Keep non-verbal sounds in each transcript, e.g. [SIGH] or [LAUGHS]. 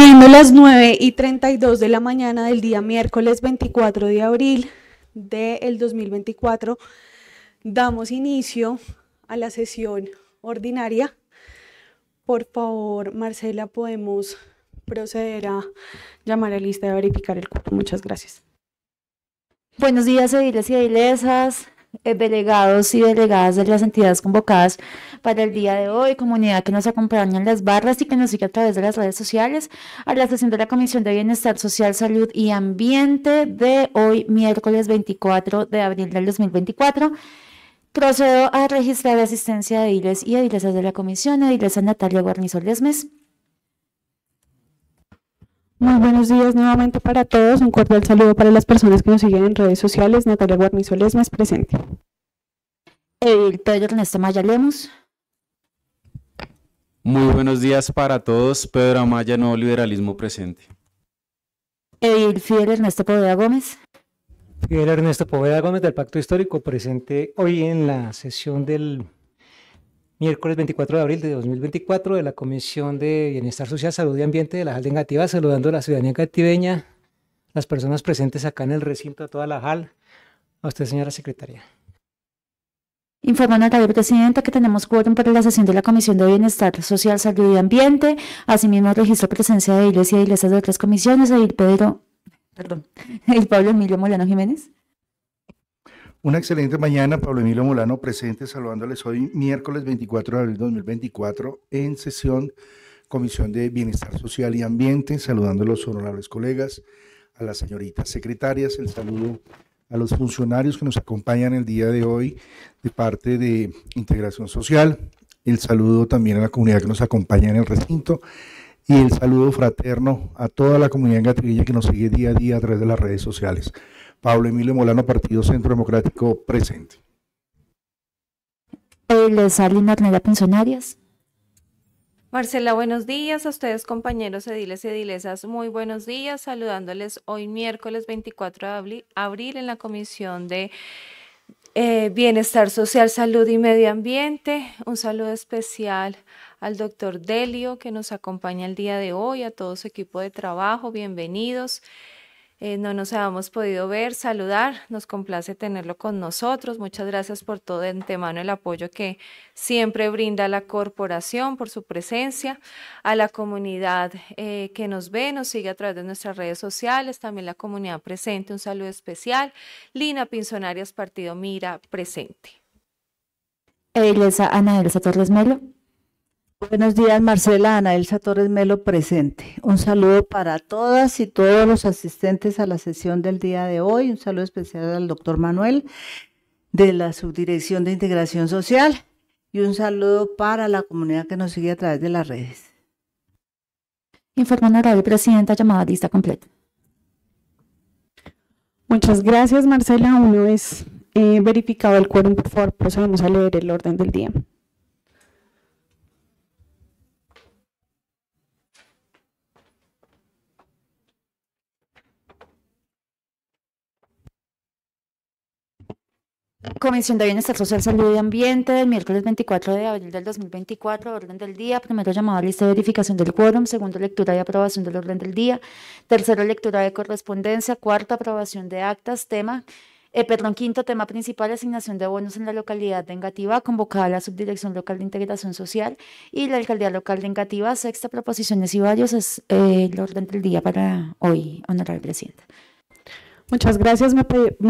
Siendo las 9 y 32 de la mañana del día miércoles 24 de abril del 2024, damos inicio a la sesión ordinaria. Por favor, Marcela, podemos proceder a llamar a lista y verificar el cuerpo. Muchas gracias. Buenos días, ediles y edilesas. Eh, delegados y delegadas de las entidades convocadas para el día de hoy, comunidad que nos acompaña en las barras y que nos sigue a través de las redes sociales, a la sesión de la Comisión de Bienestar Social, Salud y Ambiente de hoy, miércoles 24 de abril del 2024. Procedo a registrar asistencia de ediles y edilesas de la Comisión, edilesa Natalia Guarnizol Lesmes muy buenos días nuevamente para todos. Un cordial saludo para las personas que nos siguen en redes sociales. Natalia Guarnizoles, más presente. El Pedro Ernesto Maya Lemos. Muy buenos días para todos. Pedro Amaya, Nuevo Liberalismo Presente. El Fidel Ernesto Poveda Gómez. Fidel Ernesto Poveda Gómez del Pacto Histórico presente hoy en la sesión del miércoles 24 de abril de 2024 de la Comisión de Bienestar Social, Salud y Ambiente de la JAL de Engativá, saludando a la ciudadanía engativeña, las personas presentes acá en el recinto, de toda la JAL, a usted señora secretaria. Informan a presidenta que tenemos quórum para la sesión de la Comisión de Bienestar Social, Salud y Ambiente. Asimismo, registro presencia de Iglesia y iglesias de otras comisiones. Edil Pedro, perdón, [LAUGHS] el Pablo Emilio Molano Jiménez. Una excelente mañana, Pablo Emilio Molano presente, saludándoles hoy miércoles 24 de abril de 2024 en sesión Comisión de Bienestar Social y Ambiente, saludando a los honorables colegas, a las señoritas secretarias, el saludo a los funcionarios que nos acompañan el día de hoy de parte de Integración Social, el saludo también a la comunidad que nos acompaña en el recinto y el saludo fraterno a toda la comunidad en que nos sigue día a día a través de las redes sociales. Pablo Emilio Molano, Partido Centro Democrático, presente. Pensionarias. Marcela, buenos días a ustedes compañeros ediles y edilesas, muy buenos días, saludándoles hoy miércoles 24 de abril en la Comisión de eh, Bienestar Social, Salud y Medio Ambiente. Un saludo especial al doctor Delio que nos acompaña el día de hoy, a todo su equipo de trabajo, Bienvenidos. Eh, no nos habíamos podido ver, saludar. Nos complace tenerlo con nosotros. Muchas gracias por todo de antemano el apoyo que siempre brinda la corporación, por su presencia, a la comunidad eh, que nos ve, nos sigue a través de nuestras redes sociales, también la comunidad presente. Un saludo especial. Lina Pinzonarias, Partido Mira, presente. Iglesia Ana Elsa Torres Melo. Buenos días, Marcela. Ana Elsa Torres Melo presente. Un saludo para todas y todos los asistentes a la sesión del día de hoy. Un saludo especial al doctor Manuel de la Subdirección de Integración Social y un saludo para la comunidad que nos sigue a través de las redes. a la presidenta llamada lista completa. Muchas gracias, Marcela. Una vez eh, verificado el quórum, por favor, procedemos a leer el orden del día. Comisión de Bienestar Social, Salud y Ambiente el miércoles 24 de abril del 2024, orden del día, primero llamado a lista de verificación del quórum, segundo lectura y aprobación del orden del día, tercero lectura de correspondencia, cuarto aprobación de actas, tema, eh, perdón, quinto tema principal, asignación de bonos en la localidad de Engativá, convocada la Subdirección Local de Integración Social y la Alcaldía Local de Engativá, sexta proposiciones y varios, es eh, el orden del día para hoy, honorable presidenta. Muchas gracias. Me,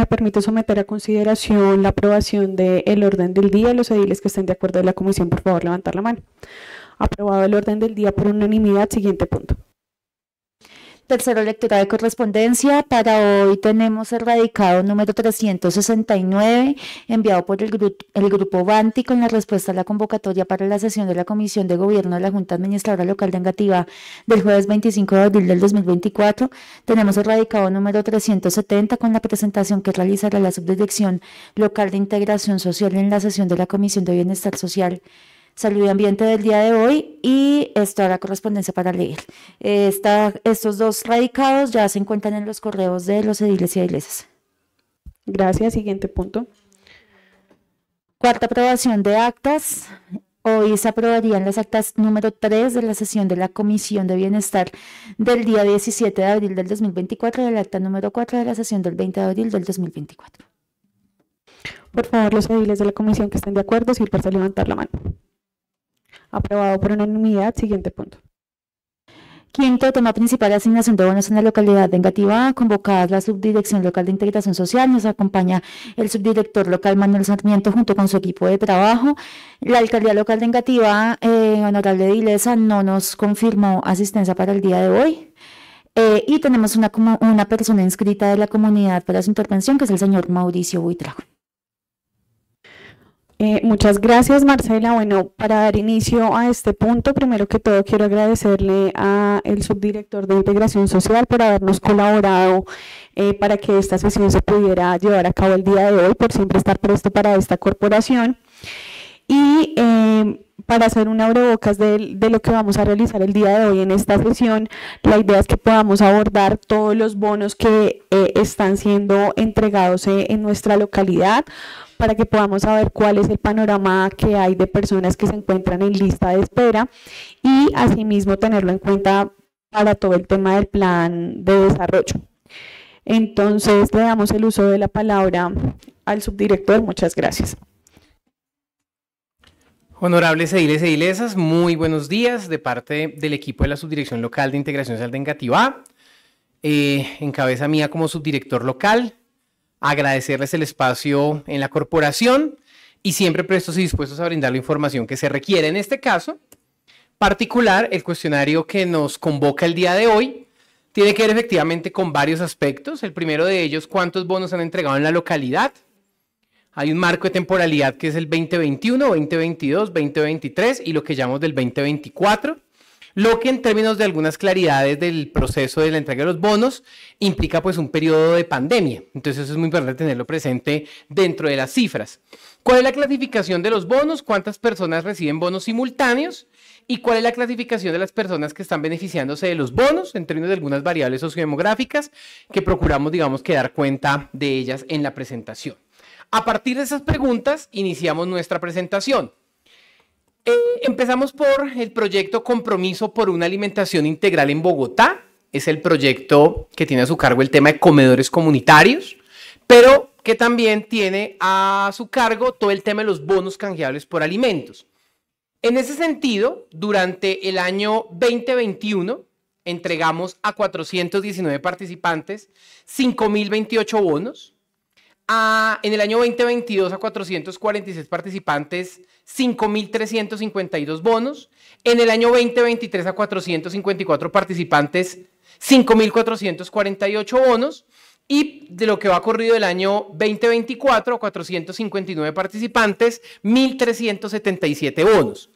permite someter a consideración la aprobación del orden del día. Los ediles que estén de acuerdo en la comisión, por favor, levantar la mano. Aprobado el orden del día por unanimidad. Siguiente punto. Tercero, lectura de correspondencia. Para hoy tenemos erradicado radicado número 369, enviado por el, Grupo Banti con la respuesta a la convocatoria para la sesión de la Comisión de Gobierno de la Junta Administradora Local de Engativá del jueves 25 de abril del 2024. Tenemos erradicado radicado número 370 con la presentación que realizará la Subdirección Local de Integración Social en la sesión de la Comisión de Bienestar Social. Salud y Ambiente del día de hoy y esto hará correspondencia para leer. estos dos radicados ya se encuentran en los correos de los ediles y iglesias. Gracias. Siguiente punto. Cuarta aprobación de actas. Hoy se aprobarían las actas número 3 de la sesión de la Comisión de Bienestar del día 17 de abril del 2024 y el acta número 4 de la sesión del 20 de abril del 2024. Por favor, los ediles de la comisión que estén de acuerdo, sirven por levantar la mano. Aprobado por unanimidad. Siguiente punto. Quinto, tema principal, asignación de bonos en la localidad de Engativá, convocada la Subdirección Local de Integración Social, nos acompaña el subdirector local Manuel Sarmiento junto con su equipo de trabajo. La alcaldía local de Engativá, eh, honorable Edilesa, no nos confirmó asistencia para el día de hoy. Eh, y tenemos una, una persona inscrita de la comunidad para su intervención, que es el señor Mauricio Buitrago. Eh, muchas gracias, Marcela. Bueno, para dar inicio a este punto, primero que todo quiero agradecerle al subdirector de Integración Social por habernos colaborado eh, para que esta sesión se pudiera llevar a cabo el día de hoy, por siempre estar presto para esta corporación y em, para hacer un abrebocas de, lo que vamos a realizar el día de hoy en esta sesión. La idea es que podamos abordar todos los bonos que eh, están siendo entregados eh, en nuestra localidad para que podamos saber cuál es el panorama que hay de personas que se encuentran en lista de espera y asimismo tenerlo en cuenta para todo el tema del plan de desarrollo. Entonces le damos el uso de la palabra al subdirector. Muchas gracias. Honorables ediles e, e muy buenos días de parte del equipo de la Subdirección Local de Integración Social de eh, en cabeza mía como subdirector local, agradecerles el espacio en la corporación y siempre prestos y dispuestos a brindar la información que se requiere. En este caso particular, el cuestionario que nos convoca el día de hoy tiene que ver efectivamente con varios aspectos. El primero de ellos, cuántos bonos han entregado en la localidad. Hay un marco de temporalidad que es el 2021, 2022, 2023 y lo que llamamos del 2024, lo que en términos de algunas claridades del proceso de la entrega de los bonos implica pues un periodo de pandemia. Entonces eso es muy importante tenerlo presente dentro de las cifras. ¿Cuál es la clasificación de los bonos? ¿Cuántas personas reciben bonos simultáneos? ¿Y cuál es la clasificación de las personas que están beneficiándose de los bonos en términos de algunas variables sociodemográficas que procuramos, digamos, que dar cuenta de ellas en la presentación? A partir de esas preguntas iniciamos nuestra presentación. Eh, empezamos por el proyecto Compromiso por una Alimentación Integral en Bogotá. Es el proyecto que tiene a su cargo el tema de comedores comunitarios, pero que también tiene a su cargo todo el tema de los bonos canjeables por alimentos. En ese sentido, durante el año 2021 entregamos a 419 participantes 5.028 bonos, en el año 2022 a 446 participantes 5.352 bonos. En el año 2023 a 454 participantes 5.448 bonos. Y de lo que va corrido el año 2024, a 459 participantes, 1.377 bonos.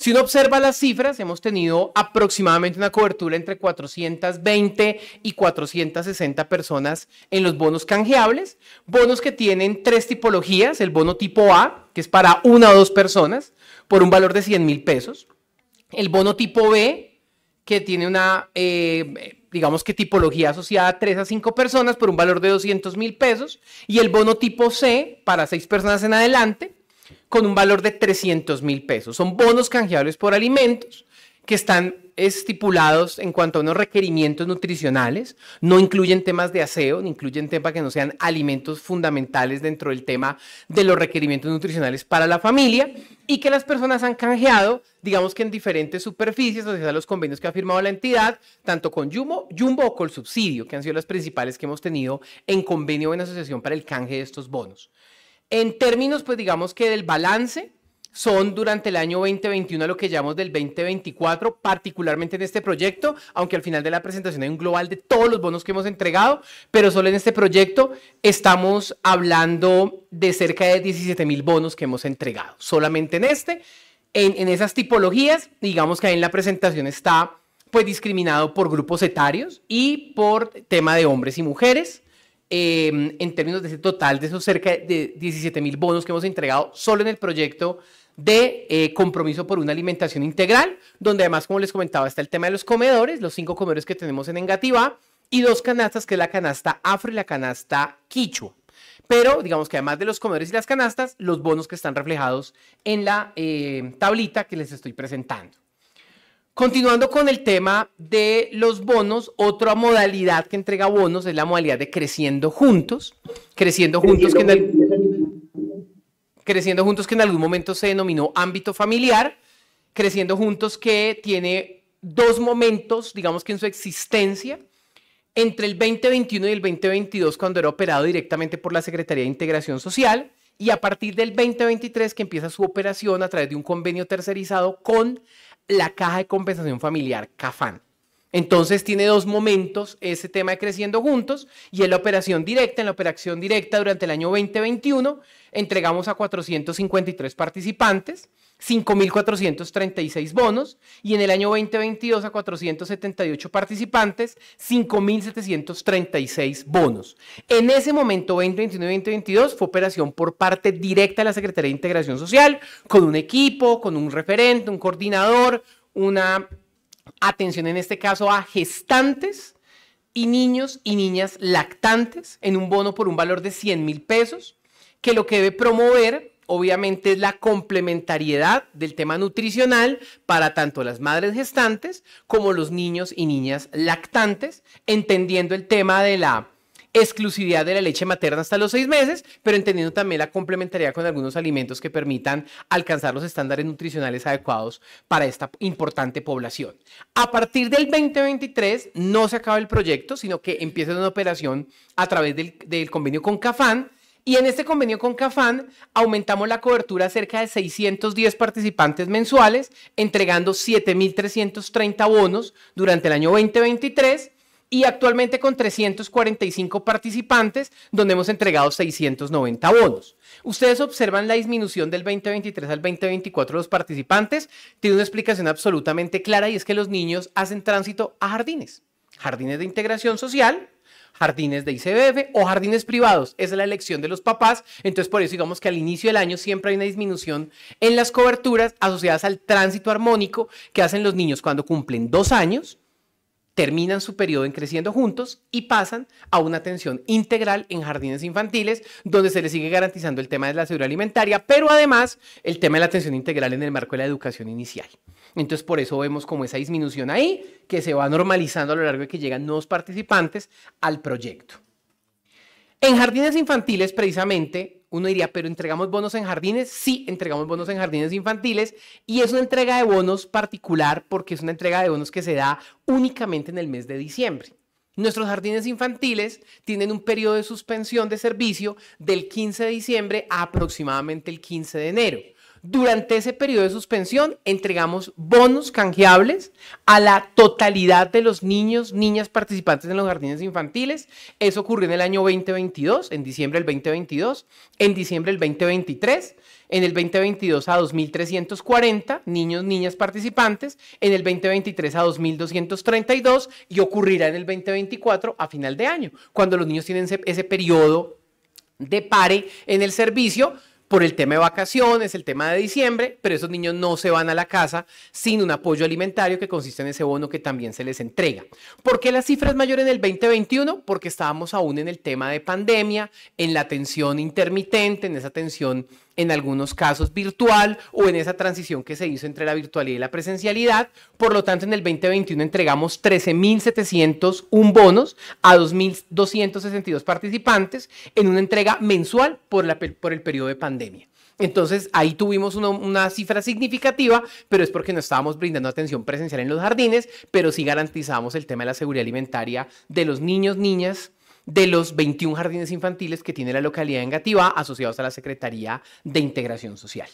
Si uno observa las cifras, hemos tenido aproximadamente una cobertura entre 420 y 460 personas en los bonos canjeables, bonos que tienen tres tipologías, el bono tipo A, que es para una o dos personas, por un valor de 100 mil pesos, el bono tipo B, que tiene una, eh, digamos que tipología asociada a tres a cinco personas por un valor de 200 mil pesos, y el bono tipo C para seis personas en adelante, con un valor de 300 mil pesos. Son bonos canjeables por alimentos que están estipulados en cuanto a unos requerimientos nutricionales, no incluyen temas de aseo, ni incluyen temas que no sean alimentos fundamentales dentro del tema de los requerimientos nutricionales para la familia y que las personas han canjeado, digamos que en diferentes superficies, o sea, los convenios que ha firmado la entidad, tanto con Yumo, Jumbo o con el subsidio, que han sido las principales que hemos tenido en convenio o en asociación para el canje de estos bonos. En términos, pues digamos que del balance, son durante el año 2021 a lo que llamamos del 2024, particularmente en este proyecto, aunque al final de la presentación hay un global de todos los bonos que hemos entregado, pero solo en este proyecto estamos hablando de cerca de 17 mil bonos que hemos entregado, solamente en este, en, en esas tipologías, digamos que ahí en la presentación está pues discriminado por grupos etarios y por tema de hombres y mujeres. Em, en términos de ese total de esos cerca de 17 mil bonos que hemos entregado solo en el proyecto de eh, compromiso por una alimentación integral, donde además, como les comentaba, está el tema de los comedores, los cinco comedores que tenemos en Engativá, y dos canastas, que es la canasta afro y la canasta quichua. Pero digamos que además de los comedores y las canastas, los bonos que están reflejados en la eh, tablita que les estoy presentando. Continuando con el tema de los bonos, otra modalidad que entrega bonos es la modalidad de creciendo juntos. Creciendo juntos, que en, juntos que en algún momento se denominó ámbito familiar. Creciendo juntos que tiene dos momentos, digamos que en su existencia, entre el 2021 y el 2022, cuando era operado directamente por la Secretaría de Integración Social, y a partir del 2023 que empieza su operación a través de un convenio tercerizado con la caja de compensación familiar CAFAN. Entonces tiene dos momentos ese tema de creciendo juntos y en la operación directa. En la operación directa durante el año 2021 entregamos a 453 participantes 5.436 bonos y en el año 2022 a 478 participantes, 5.736 bonos. En ese momento, 2021 y 2022, fue operación por parte directa de la Secretaría de Integración Social, con un equipo, con un referente, un coordinador, una atención en este caso a gestantes y niños y niñas lactantes en un bono por un valor de 100 mil pesos, que lo que debe promover obviamente es la complementariedad del tema nutricional para tanto las madres gestantes como los niños y niñas lactantes, entendiendo el tema de la exclusividad de la leche materna hasta los seis meses, pero entendiendo también la complementariedad con algunos alimentos que permitan alcanzar los estándares nutricionales adecuados para esta importante población. A partir del 2023 no se acaba el proyecto, sino que empieza una operación a través del, convenio con CAFAN, y en este convenio con CAFAN aumentamos la cobertura a cerca de 610 participantes mensuales, entregando 7.330 bonos durante el año 2023 y actualmente con 345 participantes, donde hemos entregado 690 bonos. Ustedes observan la disminución del 2023 al 2024 de los participantes. Tiene una explicación absolutamente clara y es que los niños hacen tránsito a jardines, jardines de integración social, jardines de ICBF o jardines privados. Esa es la elección de los papás. Entonces, por eso digamos que al inicio del año siempre hay una disminución en las coberturas asociadas al tránsito armónico que hacen los niños cuando cumplen dos años, terminan su periodo en creciendo juntos y pasan a una atención integral en jardines infantiles, donde se les sigue garantizando el tema de la seguridad alimentaria, pero además el tema de la atención integral en el marco de la educación inicial. Entonces por eso vemos como esa disminución ahí que se va normalizando a lo largo de que llegan nuevos participantes al proyecto. En jardines infantiles precisamente uno diría, pero entregamos bonos en jardines. Sí, entregamos bonos en jardines infantiles y es una entrega de bonos particular porque es una entrega de bonos que se da únicamente en el mes de diciembre. Nuestros jardines infantiles tienen un periodo de suspensión de servicio del 15 de diciembre a aproximadamente el 15 de enero. Durante ese periodo de suspensión entregamos bonos canjeables a la totalidad de los niños, niñas participantes en los jardines infantiles. Eso ocurrió en el año 2022, en diciembre del 2022, en diciembre del 2023, en el 2022 a 2.340 niños, niñas participantes, en el 2023 a 2.232 y ocurrirá en el 2024 a final de año, cuando los niños tienen ese, ese periodo de pare en el servicio por el tema de vacaciones, el tema de diciembre, pero esos niños no se van a la casa sin un apoyo alimentario que consiste en ese bono que también se les entrega. ¿Por qué la cifra es mayor en el 2021? Porque estábamos aún en el tema de pandemia, en la atención intermitente, en esa atención en algunos casos virtual o en esa transición que se hizo entre la virtualidad y la presencialidad. Por lo tanto, en el 2021 entregamos 13.701 bonos a 2.262 participantes en una entrega mensual por, la, por el periodo de pandemia. Entonces ahí tuvimos una, una, cifra significativa, pero es porque no estábamos brindando atención presencial en los jardines, pero sí garantizamos el tema de la seguridad alimentaria de los niños, niñas de los 21 jardines infantiles que tiene la localidad de Engativá asociados a la Secretaría de Integración Social.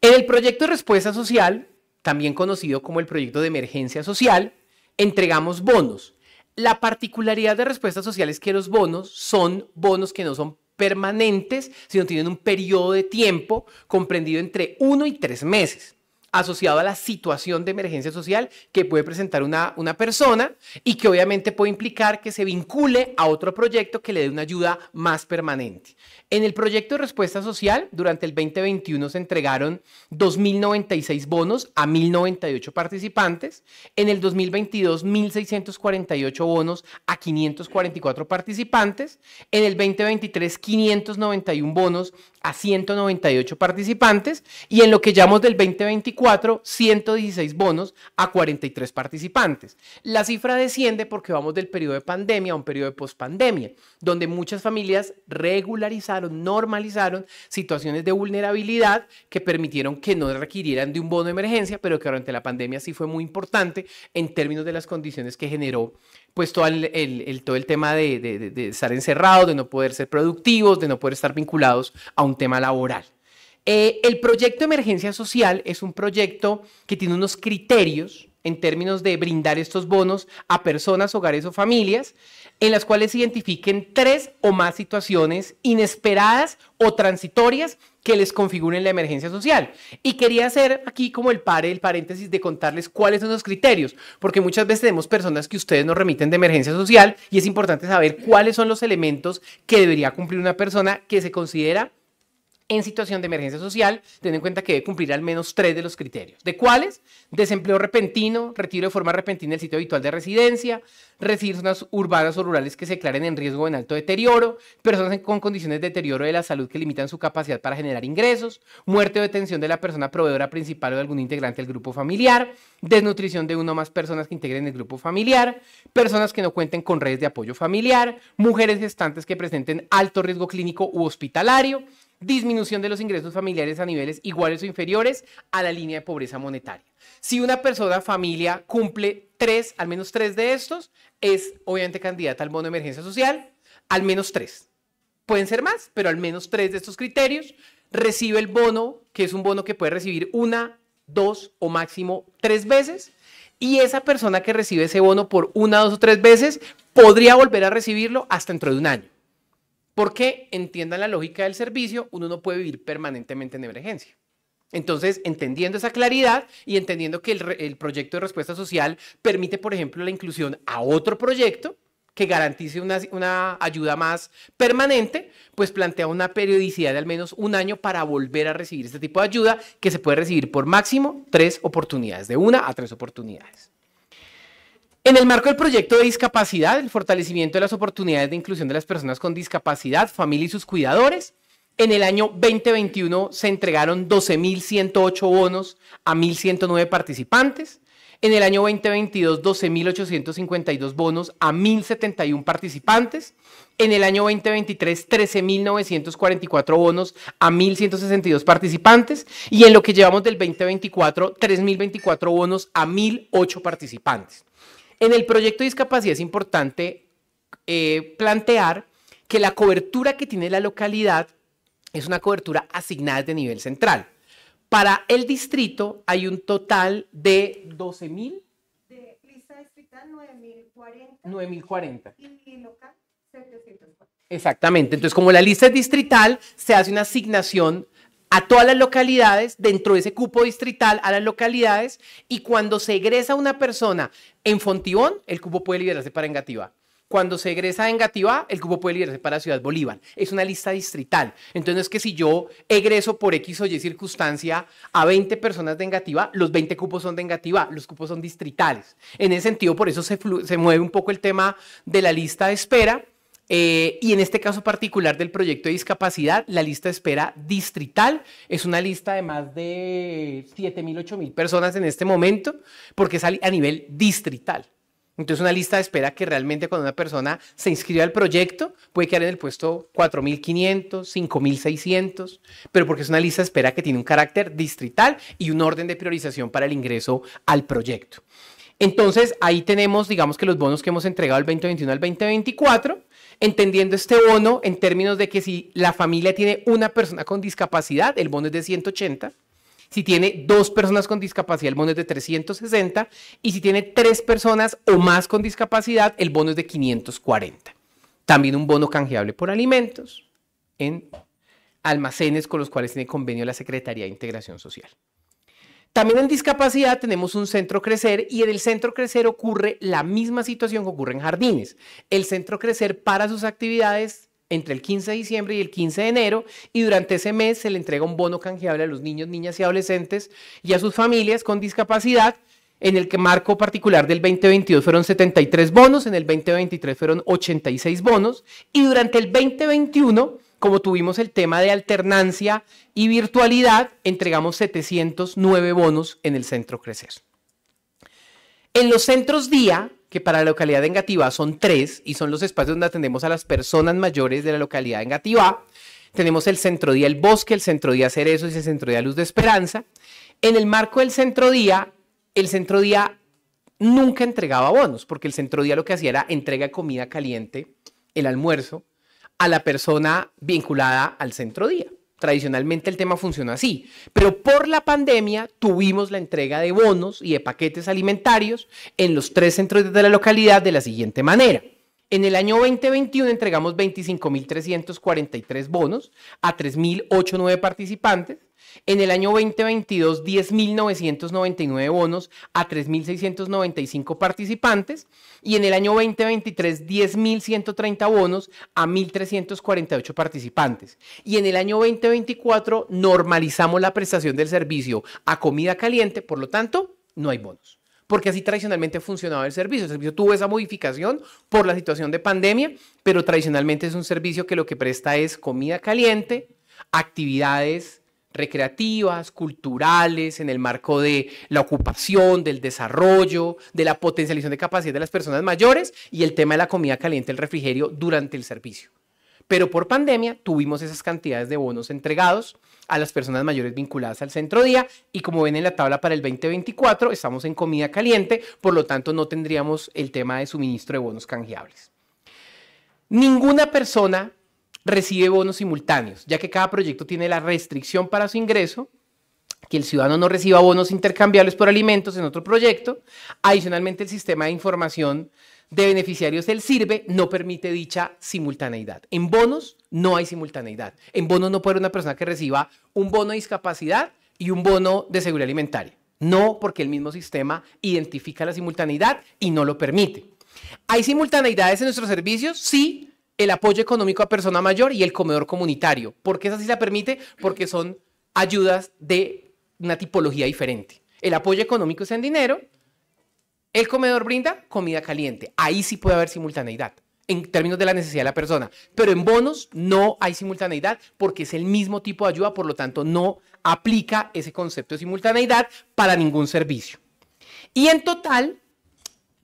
En el proyecto de respuesta social, también conocido como el proyecto de emergencia social, entregamos bonos. La particularidad de respuesta social es que los bonos son bonos que no son permanentes, sino tienen un periodo de tiempo comprendido entre uno y tres meses asociado a la situación de emergencia social que puede presentar una, una persona y que obviamente puede implicar que se vincule a otro proyecto que le dé una ayuda más permanente. En el proyecto de respuesta social, durante el 2021 se entregaron 2.096 bonos a 1.098 participantes, en el 2022 1.648 bonos a 544 participantes, en el 2023 591 bonos a 198 participantes y en lo que llamamos del 2024 116 bonos a 43 participantes. La cifra desciende porque vamos del periodo de pandemia a un periodo de pospandemia, donde muchas familias regularizaron, normalizaron situaciones de vulnerabilidad que permitieron que no requirieran de un bono de emergencia, pero que durante la pandemia sí fue muy importante en términos de las condiciones que generó pues todo el, todo el tema de, de estar encerrado, de no poder ser productivos, de no poder estar vinculados a un tema laboral. Eh, el proyecto emergencia social es un proyecto que tiene unos criterios en términos de brindar estos bonos a personas, hogares o familias, en las cuales se identifiquen tres o más situaciones inesperadas o transitorias que les configuren la emergencia social. Y quería hacer aquí como el par, el paréntesis de contarles cuáles son los criterios, porque muchas veces tenemos personas que ustedes nos remiten de emergencia social y es importante saber cuáles son los elementos que debería cumplir una persona que se considera en situación de emergencia social, ten en cuenta que debe cumplir al menos tres de los criterios. ¿De cuáles? Desempleo repentino, retiro de forma repentina del sitio habitual de residencia, residencias urbanas o rurales que se declaren en riesgo en alto deterioro, personas con condiciones de deterioro de la salud que limitan su capacidad para generar ingresos, muerte o detención de la persona proveedora principal o de algún integrante del grupo familiar, desnutrición de uno o más personas que integren el grupo familiar, personas que no cuenten con redes de apoyo familiar, mujeres gestantes que presenten alto riesgo clínico u hospitalario, disminución de los ingresos familiares a niveles iguales o inferiores a la línea de pobreza monetaria. Si una persona, familia, cumple tres, al menos tres de estos, es obviamente candidata al bono de emergencia social, al menos tres. Pueden ser más, pero al menos tres de estos criterios recibe el bono, que es un bono que puede recibir una, dos o máximo tres veces. Y esa persona que recibe ese bono por una, dos o tres veces podría volver a recibirlo hasta dentro de un año. Porque entiendan la lógica del servicio, uno no puede vivir permanentemente en emergencia. Entonces, entendiendo esa claridad y entendiendo que el, proyecto de respuesta social permite, por ejemplo, la inclusión a otro proyecto que garantice una ayuda más permanente, pues plantea una periodicidad de al menos un año para volver a recibir este tipo de ayuda que se puede recibir por máximo tres oportunidades, de una a tres oportunidades. En el marco del proyecto de discapacidad, el fortalecimiento de las oportunidades de inclusión de las personas con discapacidad, familia y sus cuidadores, en el año 2021 se entregaron 12.108 bonos a 1.109 participantes. En el año 2022, 12.852 bonos a 1.071 participantes. En el año 2023, 13.944 bonos a 1.162 participantes. Y en lo que llevamos del 2024, 3.024 bonos a 1.008 participantes. En el proyecto de discapacidad es importante eh, plantear que la cobertura que tiene la localidad es una cobertura asignada de nivel central. Para el distrito hay un total de 12.000. De lista distrital 9.040. 9.040. Y local 740. Exactamente. Entonces, como la lista es distrital, se hace una asignación a todas las localidades, dentro de ese cupo distrital, a las localidades, y cuando se egresa una persona en Fontibón, el cupo puede liberarse para Engativá. Cuando se egresa en Engativá, el cupo puede liberarse para Ciudad Bolívar. Es una lista distrital. Entonces, que si yo egreso por X o Y circunstancia a 20 personas de Engativá, los 20 cupos son de Engativá, los cupos son distritales. En ese sentido, por eso se, se mueve un poco el tema de la lista de espera eh, y en este caso particular del proyecto de discapacidad, la lista de espera distrital es una lista de más de 7.000, 8.000 personas en este momento, porque es a nivel distrital. Entonces, una lista de espera que realmente cuando una persona se inscribe al proyecto puede quedar en el puesto 4.500, 5.600, pero porque es una lista de espera que tiene un carácter distrital y un orden de priorización para el ingreso al proyecto. Entonces, ahí tenemos, digamos que los bonos que hemos entregado el 2021 al 2024 entendiendo este bono en términos de que si la familia tiene una persona con discapacidad, el bono es de 180. Si tiene dos personas con discapacidad, el bono es de 360. Y si tiene tres personas o más con discapacidad, el bono es de 540. También un bono canjeable por alimentos en almacenes con los cuales tiene convenio la Secretaría de Integración Social. También en discapacidad tenemos un centro crecer y en el centro crecer ocurre la misma situación que ocurre en jardines. El centro crecer para sus actividades entre el 15 de diciembre y el 15 de enero y durante ese mes se le entrega un bono canjeable a los niños, niñas y adolescentes y a sus familias con discapacidad. En el que marco particular del 2022 fueron 73 bonos, en el 2023 fueron 86 bonos y durante el 2021 como tuvimos el tema de alternancia y virtualidad, entregamos 709 bonos en el centro Crecer. En los centros día, que para la localidad de Engativá son tres y son los espacios donde atendemos a las personas mayores de la localidad de Engativá, tenemos el centro día El Bosque, el centro día Cerezos y el centro día Luz de Esperanza. En el marco del centro día, el centro día nunca entregaba bonos, porque el centro día lo que hacía era entrega comida caliente, el almuerzo, a la persona vinculada al centro día. Tradicionalmente el tema funciona así, pero por la pandemia tuvimos la entrega de bonos y de paquetes alimentarios en los tres centros de la localidad de la siguiente manera. En el año 2021 entregamos 25.343 bonos a 3.089 participantes en el año 2022, 10.999 bonos a 3.695 participantes. Y en el año 2023, 10.130 bonos a 1.348 participantes. Y en el año 2024, normalizamos la prestación del servicio a comida caliente. Por lo tanto, no hay bonos porque así tradicionalmente funcionaba el servicio. El servicio tuvo esa modificación por la situación de pandemia, pero tradicionalmente es un servicio que lo que presta es comida caliente, actividades recreativas, culturales, en el marco de la ocupación, del desarrollo, de la potencialización de capacidad de las personas mayores y el tema de la comida caliente, el refrigerio durante el servicio. Pero por pandemia tuvimos esas cantidades de bonos entregados a las personas mayores vinculadas al centro día y como ven en la tabla para el 2024 estamos en comida caliente, por lo tanto no tendríamos el tema de suministro de bonos canjeables. Ninguna persona recibe bonos simultáneos, ya que cada proyecto tiene la restricción para su ingreso que el ciudadano no reciba bonos intercambiables por alimentos en otro proyecto. Adicionalmente, el sistema de información de beneficiarios del SIRVE no permite dicha simultaneidad. En bonos no hay simultaneidad. En bonos no puede una persona que reciba un bono de discapacidad y un bono de seguridad alimentaria. No, porque el mismo sistema identifica la simultaneidad y no lo permite. ¿Hay simultaneidades en nuestros servicios? Sí, el apoyo económico a persona mayor y el comedor comunitario. ¿Por qué esa sí se permite? Porque son ayudas de una tipología diferente. El apoyo económico es en dinero, el comedor brinda comida caliente. Ahí sí puede haber simultaneidad en términos de la necesidad de la persona. Pero en bonos no hay simultaneidad porque es el mismo tipo de ayuda, por lo tanto no aplica ese concepto de simultaneidad para ningún servicio. Y en total,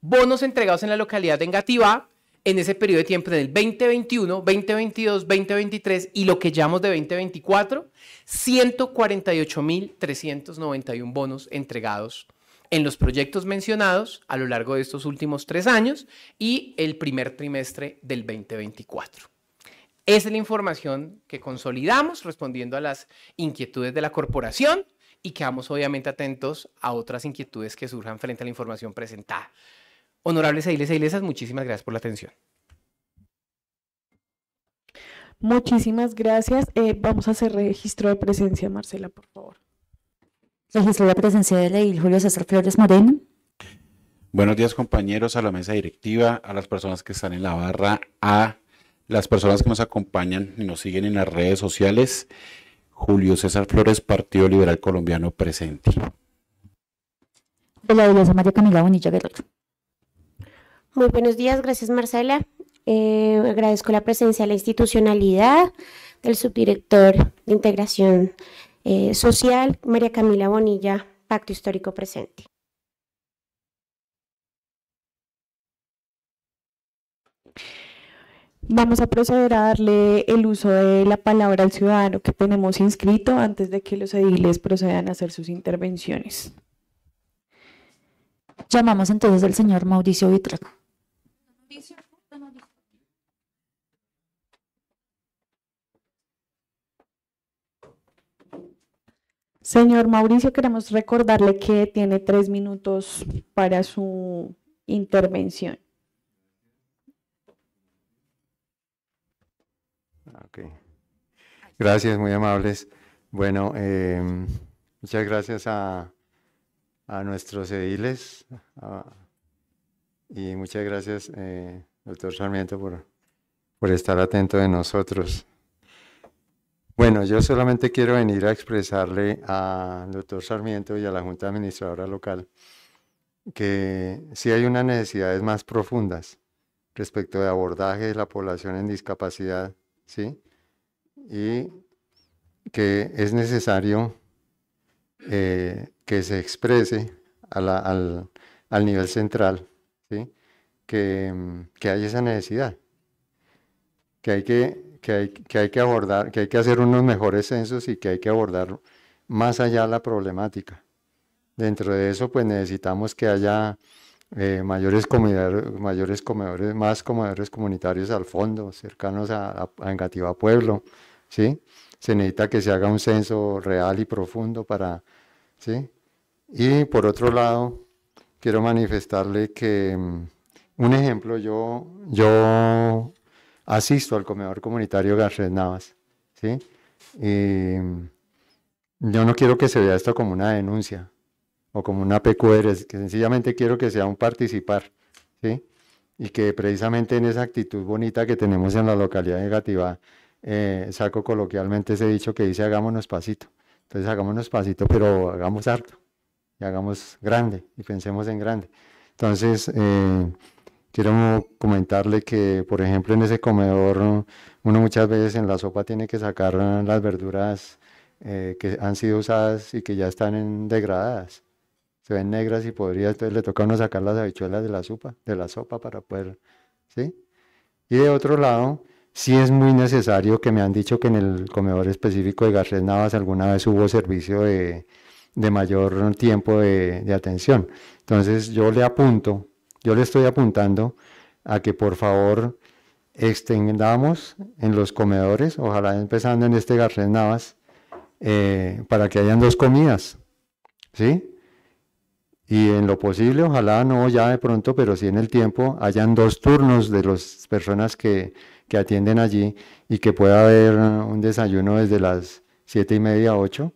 bonos entregados en la localidad de Engativá en ese periodo de tiempo, en el 2021, 2022, 2023 y lo que llamamos de 2024, 148.391 bonos entregados en los proyectos mencionados a lo largo de estos últimos tres años y el primer trimestre del 2024. Esa es la información que consolidamos respondiendo a las inquietudes de la corporación y quedamos obviamente atentos a otras inquietudes que surjan frente a la información presentada. Honorables ediles e ilesas, muchísimas gracias por la atención. Muchísimas gracias. Eh, vamos a hacer registro de presencia, Marcela, por favor. Registro de presencia de la edil Julio César Flores Moreno. Buenos días, compañeros, a la mesa directiva, a las personas que están en la barra, a las personas que nos acompañan y nos siguen en las redes sociales. Julio César Flores, Partido Liberal Colombiano Presente. hola, la María Camila Bonilla Guerrero. Muy buenos días, gracias Marcela. Eh, agradezco la presencia de la institucionalidad del subdirector de integración eh, social, María Camila Bonilla, Pacto Histórico Presente. Vamos a proceder a darle el uso de la palabra al ciudadano que tenemos inscrito antes de que los ediles procedan a hacer sus intervenciones. Llamamos entonces al señor Mauricio Vitraco. Señor Mauricio, queremos recordarle que tiene tres minutos para su intervención. Ah, gracias, muy amables. Bueno, em, muchas gracias a, a nuestros ediles, a, y muchas gracias, eh, doctor Sarmiento, por, estar atento de nosotros. Bueno, yo solamente quiero venir a expresarle al doctor Sarmiento y a la Junta Administradora Local que sí hay unas necesidades más profundas respecto de abordaje de la población en discapacidad, ¿sí? Y que es necesario eh, que se exprese al nivel central Mm, que, hay esa necesidad, que hay que, que abordar, que hay que hacer unos mejores censos y que hay que abordar más allá la problemática. Dentro de eso, pues necesitamos que haya eh, mayores, comedores, mayores comedores, más comedores comunitarios al fondo, cercanos a, a, a Engativá Pueblo, ¿sí? Se necesita que se haga un censo real y profundo para, ¿sí? Y por otro lado, quiero manifestarle que mm, un ejemplo, yo, yo asisto al comedor comunitario Garcés Navas, ¿sí? yo no quiero que se vea esto como una denuncia o como una PQR, que sencillamente quiero que sea un participar, ¿sí? Y que precisamente en esa actitud bonita que tenemos en la localidad negativa, eh, saco coloquialmente ese dicho que dice hagámonos pasito. Entonces hagámonos pasito, pero hagamos harto y hagamos grande y pensemos en grande. Entonces, eh, quiero comentarle que, por ejemplo, en ese comedor, uno muchas veces en la sopa tiene que sacar eh, las verduras eh, que han sido usadas y que ya están degradadas. Se ven negras y podría, entonces le toca a uno sacar las habichuelas de la sopa, de la sopa para poder, ¿sí? Y de otro lado, sí es muy necesario que me han dicho que en el comedor específico de Garcés Navas alguna vez hubo servicio de, mayor tiempo de atención. Entonces yo le apunto yo le estoy apuntando a que por favor extendamos en los comedores, ojalá empezando en este Garcés Navas, eh, para que hayan dos comidas, ¿sí? Y en lo posible, ojalá no ya de pronto, pero sí en el tiempo, hayan dos turnos de las personas que, que atienden allí y que pueda haber un desayuno desde las siete y media, ocho,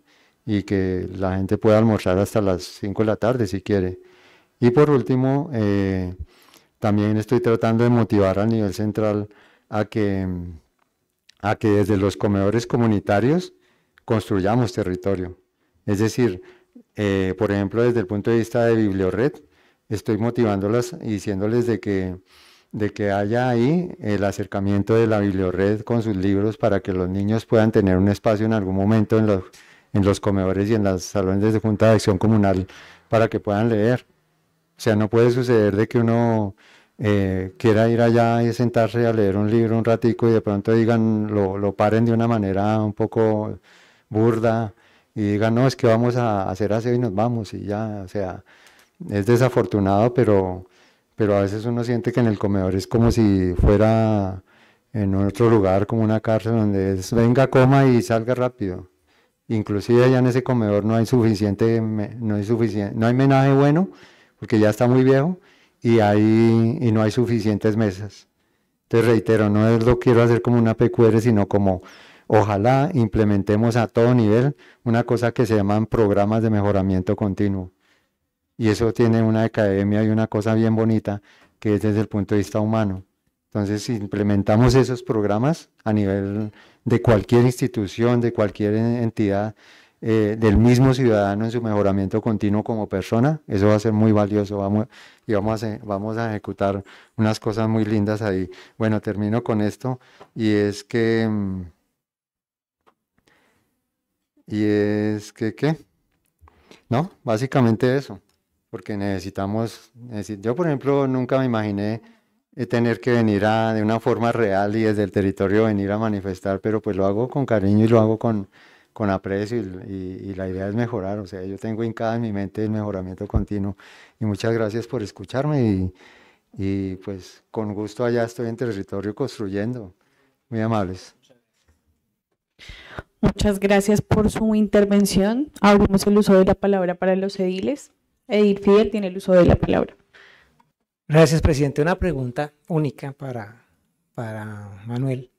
y que la gente pueda almorzar hasta las cinco de la tarde si quiere y por último, eh, también estoy tratando de motivar a nivel central a que, a que desde los comedores comunitarios construyamos territorio. Es decir, eh, por ejemplo, desde el punto de vista de Bibliorred estoy motivándolas y diciéndoles de que, de que haya ahí el acercamiento de la bibliored con sus libros para que los niños puedan tener un espacio en algún momento en los, en los comedores y en las salones de junta de acción comunal para que puedan leer. O sea, no puede suceder de que uno eh, quiera ir allá y sentarse a leer un libro un ratico y de pronto digan, lo, paren de una manera un poco burda y digan, no, es que vamos a hacer así y nos vamos y ya, o sea, es desafortunado, pero, pero a veces uno siente que en el comedor es como si fuera en otro lugar, como una cárcel donde es, venga, coma y salga rápido. Inclusive allá en ese comedor no hay suficiente, no hay suficiente, no hay menaje bueno, porque ya está muy viejo y, no hay suficientes mesas. Entonces reitero, no es lo quiero hacer como una PQR, sino como ojalá implementemos a todo nivel una cosa que se llaman programas de mejoramiento continuo. Y eso tiene una academia y una cosa bien bonita que es desde el punto de vista humano. Entonces, si implementamos esos programas a nivel de cualquier institución, de cualquier entidad, eh, del mismo ciudadano en su mejoramiento continuo como persona, eso va a ser muy valioso y vamos a, vamos a ejecutar unas cosas muy lindas ahí. Bueno, termino con esto y es que... Y es que, ¿qué? No, básicamente eso, porque necesitamos, yo por ejemplo nunca me imaginé eh, tener que venir a, de una forma real y desde el territorio venir a manifestar, pero pues lo hago con cariño y lo hago con, con aprecio y, la idea es mejorar. O sea, yo tengo hincada en mi mente el mejoramiento continuo. Y muchas gracias por escucharme y, pues con gusto allá estoy en territorio construyendo. Muy amables. Muchas gracias por su intervención. Abrimos el uso de la palabra para los ediles. Edil Fidel tiene el uso de la palabra. Gracias, presidente. Una pregunta única para, para Manuel.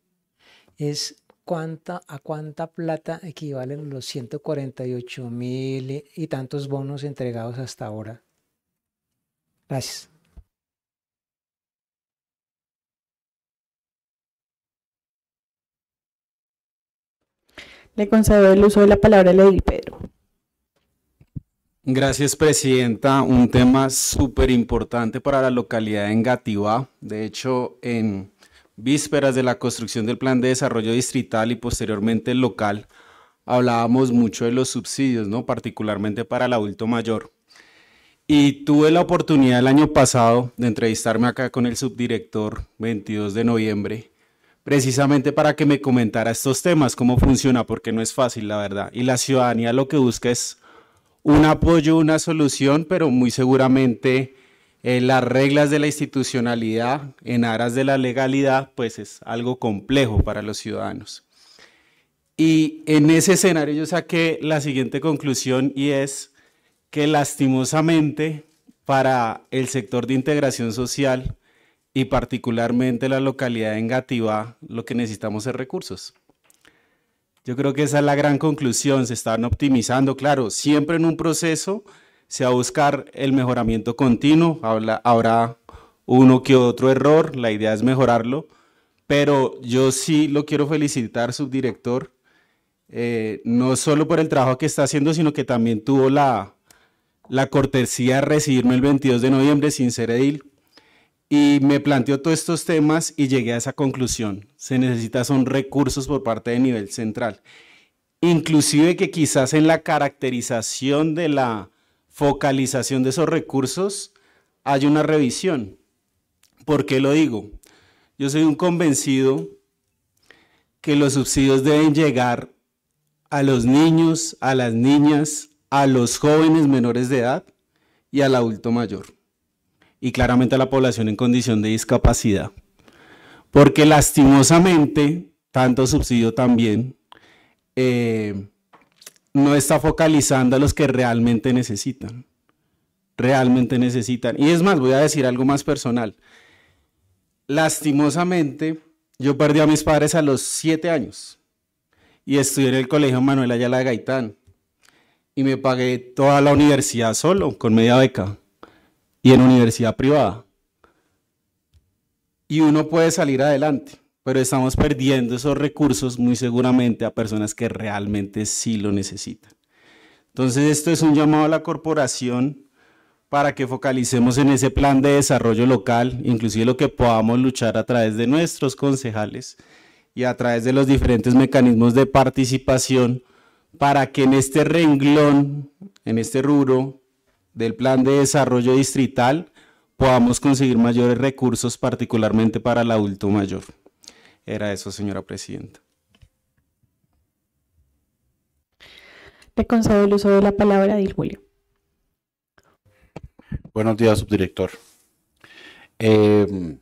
Es, cuánta, a cuánta plata equivalen los 148 mil y tantos bonos entregados hasta ahora. Gracias. Le concedo el uso de la palabra a Lady Pedro. Gracias, Presidenta. Un tema súper importante para la localidad de Engativá. De hecho, en vísperas de la construcción del plan de desarrollo distrital y posteriormente el local, hablábamos mucho de los subsidios, ¿no? particularmente para el adulto mayor. Y tuve la oportunidad el año pasado de entrevistarme acá con el subdirector 22 de noviembre, precisamente para que me comentara estos temas, cómo funciona, porque no es fácil, la verdad. Y la ciudadanía lo que busca es un apoyo, una solución, pero muy seguramente eh, las reglas de la institucionalidad en aras de la legalidad, pues es algo complejo para los ciudadanos. Y en ese escenario yo saqué la siguiente conclusión y es que lastimosamente para el sector de integración social y particularmente la localidad de Engativá, lo que necesitamos es recursos. Yo creo que esa es la gran conclusión, se están optimizando, claro, siempre en un proceso se va a buscar el mejoramiento continuo, Habla, habrá uno que otro error, la idea es mejorarlo, pero yo sí lo quiero felicitar, subdirector, eh, no solo por el trabajo que está haciendo, sino que también tuvo la, la cortesía de recibirme el 22 de noviembre sin ser edil, y me planteó todos estos temas y llegué a esa conclusión. Se necesitan son recursos por parte de nivel central. Inclusive que quizás en la caracterización de la focalización de esos recursos, hay una revisión. ¿Por qué lo digo? Yo soy un convencido que los subsidios deben llegar a los niños, a las niñas, a los jóvenes menores de edad y al adulto mayor. Y claramente a la población en condición de discapacidad. Porque lastimosamente, tanto subsidio también eh, no está focalizando a los que realmente necesitan. Realmente necesitan. Y es más, voy a decir algo más personal. Lastimosamente, yo perdí a mis padres a los siete años y estudié en el colegio Manuel Ayala Gaitán y me pagué toda la universidad solo, con media beca y en universidad privada. Y uno puede salir adelante pero estamos perdiendo esos recursos muy seguramente a personas que realmente sí lo necesitan. Entonces esto es un llamado a la corporación para que focalicemos en ese plan de desarrollo local, inclusive lo que podamos luchar a través de nuestros concejales y a través de los diferentes mecanismos de participación para que en este renglón, en este rubro del plan de desarrollo distrital, podamos conseguir mayores recursos, particularmente para el adulto mayor. Era eso, señora presidenta. Le concedo el uso de la palabra, Dil Julio. Buenos días, subdirector. Eh,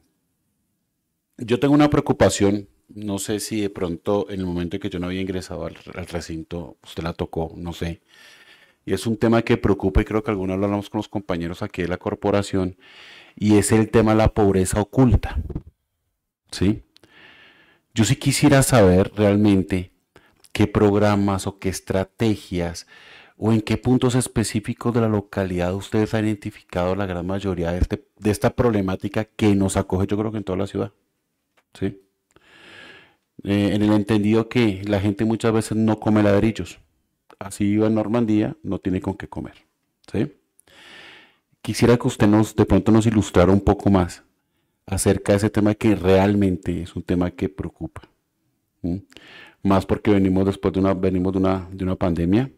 yo tengo una preocupación, no sé si de pronto en el momento en que yo no había ingresado al, recinto, usted la tocó, no sé. Y es un tema que preocupa y creo que algunos lo hablamos con los compañeros aquí de la corporación, y es el tema de la pobreza oculta. ¿Sí? Yo sí quisiera saber realmente qué programas o qué estrategias o en qué puntos específicos de la localidad ustedes han identificado la gran mayoría de, este, esta problemática que nos acoge yo creo que en toda la ciudad. ¿sí? Eh, en el entendido que la gente muchas veces no come ladrillos. Así iba en Normandía, no tiene con qué comer. Quisiera que usted nos de pronto nos ilustrara un poco más acerca de ese tema que realmente es un tema que preocupa. Más porque venimos después de una, venimos de una, de una pandemia,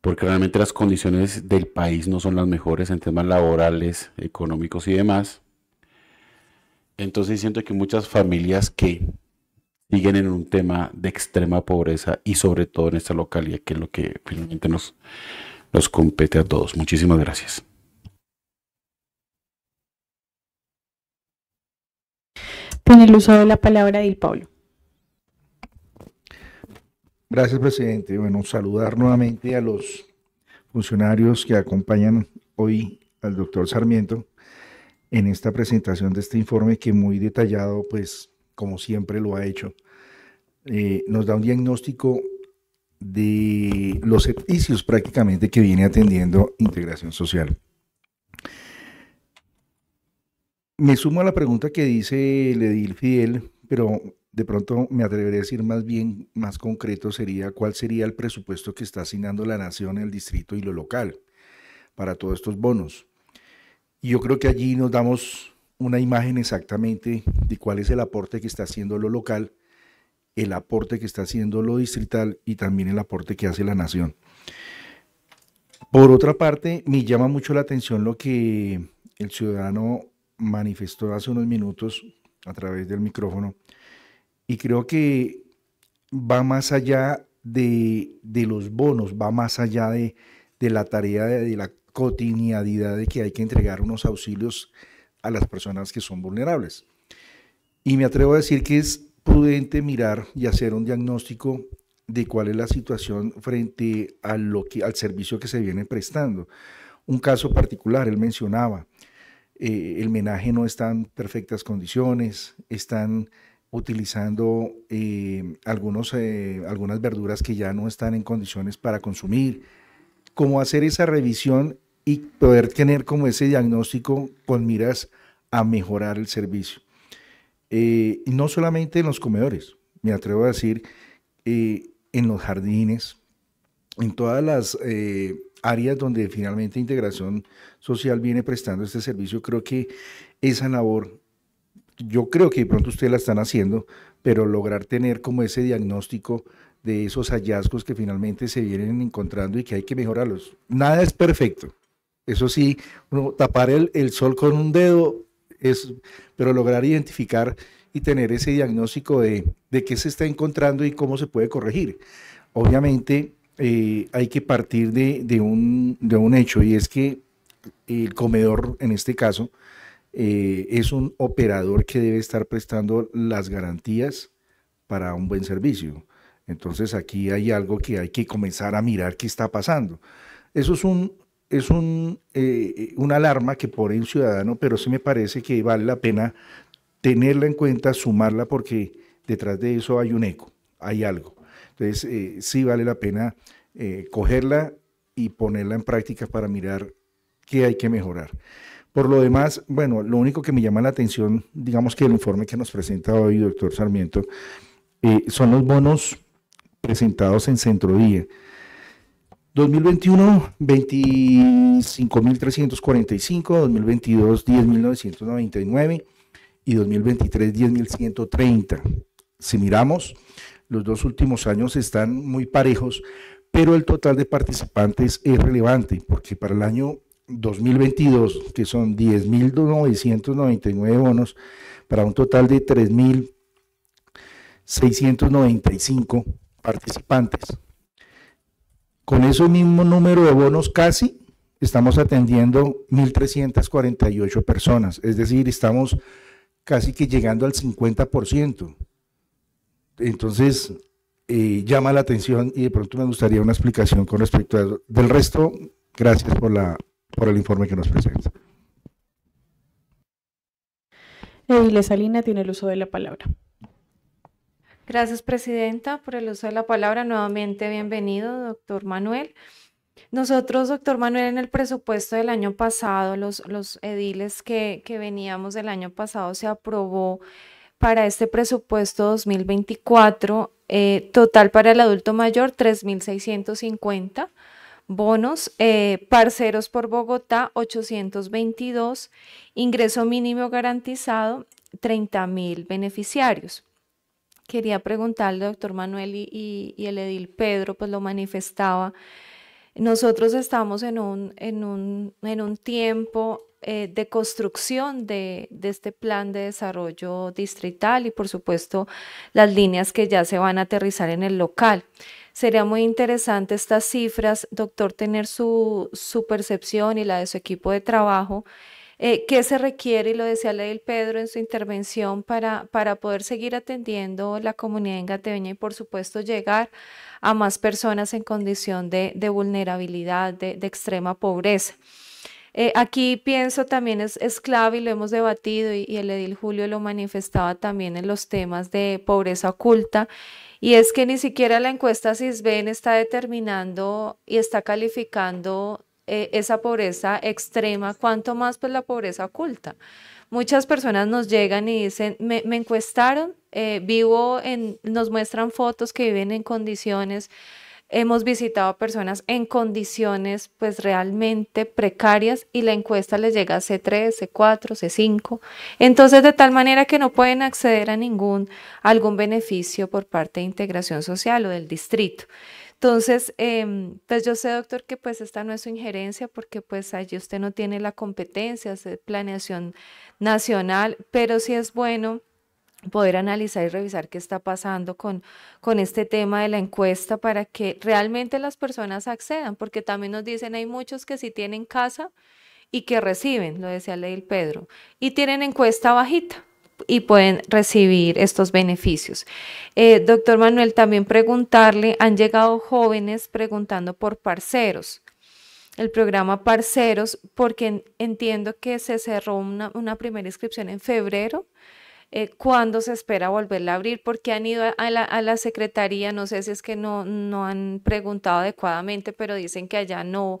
porque realmente las condiciones del país no son las mejores en temas laborales, económicos y demás. Entonces siento que muchas familias que siguen en un tema de extrema pobreza y sobre todo en esta localidad, que es lo que finalmente nos, nos compete a todos. Muchísimas gracias. con el uso de la palabra del Pablo. Gracias, presidente. Bueno, saludar nuevamente a los funcionarios que acompañan hoy al doctor Sarmiento en esta presentación de este informe que muy detallado, pues como siempre lo ha hecho, eh, nos da un diagnóstico de los servicios prácticamente que viene atendiendo integración social. Me sumo a la pregunta que dice el edil Fidel, pero de pronto me atreveré a decir más bien, más concreto sería cuál sería el presupuesto que está asignando la nación, el distrito y lo local para todos estos bonos. Y yo creo que allí nos damos una imagen exactamente de cuál es el aporte que está haciendo lo local, el aporte que está haciendo lo distrital y también el aporte que hace la nación. Por otra parte, me llama mucho la atención lo que el ciudadano manifestó hace unos minutos a través del micrófono. Y creo que va más allá de, los bonos, va más allá de, la tarea de, la cotidianidad de que hay que entregar unos auxilios a las personas que son vulnerables. Y me atrevo a decir que es prudente mirar y hacer un diagnóstico de cuál es la situación frente a lo que, al servicio que se viene prestando. Un caso particular, él mencionaba, eh, el menaje no está en perfectas condiciones, están utilizando eh, eh, algunas verduras que ya no están en condiciones para consumir, cómo hacer esa revisión y poder tener como ese diagnóstico con miras a mejorar el servicio. y no solamente en los comedores, me atrevo a decir, en los jardines, en todas las áreas donde finalmente integración social viene prestando este servicio, creo que esa labor, yo creo que de pronto ustedes la están haciendo, pero lograr tener como ese diagnóstico de esos hallazgos que finalmente se vienen encontrando y que hay que mejorarlos. Nada es perfecto. Eso sí, tapar el, sol con un dedo, es, pero lograr identificar y tener ese diagnóstico de, de qué se está encontrando y cómo se puede corregir. Obviamente, eh, hay que partir de, un, un, hecho y es que el comedor, en este caso, eh, es un operador que debe estar prestando las garantías para un buen servicio. Entonces aquí hay algo que hay que comenzar a mirar qué está pasando. Eso es un, es eh, una alarma que pone un ciudadano, pero sí me parece que vale la pena tenerla en cuenta, sumarla, porque detrás de eso hay un eco, hay algo. Entonces, eh, sí vale la pena eh, cogerla y ponerla en práctica para mirar qué hay que mejorar. Por lo demás, bueno, lo único que me llama la atención, digamos que el informe que nos presenta hoy, doctor Sarmiento, eh, son los bonos presentados en Centro Día. 2021, 25.345, 2022, 10.999 y 2023, 10.130. Si miramos, los dos últimos años están muy parejos, pero el total de participantes es relevante, porque para el año 2022, que son 10.999 bonos, para un total de 3.695 participantes. Con ese mismo número de bonos casi, estamos atendiendo 1.348 personas, es decir, estamos casi que llegando al 50%. Entonces, eh, llama la atención y de pronto me gustaría una explicación con respecto al Del resto, gracias por, la, por el informe que nos presenta. Edile Salina tiene el uso de la palabra. Gracias, Presidenta, por el uso de la palabra. Nuevamente, bienvenido, doctor Manuel. Nosotros, doctor Manuel, en el presupuesto del año pasado, los, los ediles que, que veníamos del año pasado, se aprobó para este presupuesto 2024, eh, total para el adulto mayor 3.650 bonos, eh, parceros por Bogotá 822, ingreso mínimo garantizado 30.000 beneficiarios. Quería preguntarle, doctor Manuel y, el edil Pedro, pues lo manifestaba nosotros estamos en un, en un, en un tiempo eh, de construcción de, este plan de desarrollo distrital y por supuesto las líneas que ya se van a aterrizar en el local. Sería muy interesante estas cifras, doctor, tener su, percepción y la de su equipo de trabajo. Eh, ¿Qué se requiere, y lo decía Leil Pedro en su intervención, para, poder seguir atendiendo la comunidad Gateveña y por supuesto llegar a más personas en condición de, vulnerabilidad, de extrema pobreza? Eh, aquí pienso también es, clave y lo hemos debatido y, el edil Julio lo manifestaba también en los temas de pobreza oculta y es que ni siquiera la encuesta CISBEN está determinando y está calificando eh, esa pobreza extrema, cuanto más pues la pobreza oculta. Muchas personas nos llegan y dicen, me, encuestaron, eh, vivo en, nos muestran fotos que viven en condiciones hemos visitado a personas en condiciones pues realmente precarias y la encuesta les llega a C3, C4, C5. Entonces, de tal manera que no pueden acceder a ningún algún beneficio por parte de integración social o del distrito. Entonces, em, pues yo sé, doctor, que pues esta no es su injerencia porque pues allí usted no tiene la competencia, de planeación nacional, pero sí es bueno poder analizar y revisar qué está pasando con, este tema de la encuesta para que realmente las personas accedan, porque también nos dicen hay muchos que sí tienen casa y que reciben, lo decía Leil Pedro, y tienen encuesta bajita y pueden recibir estos beneficios. Eh, doctor Manuel, también preguntarle, han llegado jóvenes preguntando por parceros el programa Parceros, porque entiendo que se cerró una, una primera inscripción en febrero eh, cuándo se espera volverla a abrir, porque han ido a la, a la, secretaría, no sé si es que no, no han preguntado adecuadamente, pero dicen que allá no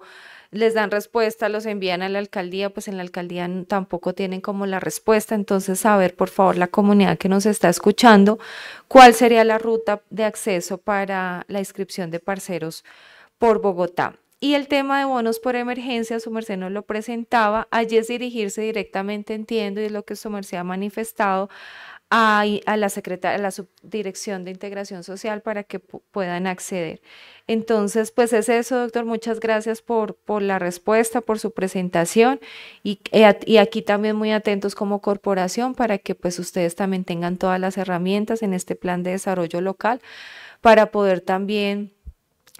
les dan respuesta, los envían a la alcaldía, pues en la alcaldía tampoco tienen como la respuesta. Entonces, a ver, por favor, la comunidad que nos está escuchando, cuál sería la ruta de acceso para la inscripción de parceros por Bogotá. Y el tema de bonos por emergencia, su merced nos lo presentaba, allí es dirigirse directamente, entiendo, y es lo que su merced ha manifestado, a, la, secretaria, a la subdirección de integración social para que puedan acceder. Entonces, pues es eso, doctor. Muchas gracias por, la respuesta, por su presentación y, y, aquí también muy atentos como corporación para que pues ustedes también tengan todas las herramientas en este plan de desarrollo local para poder también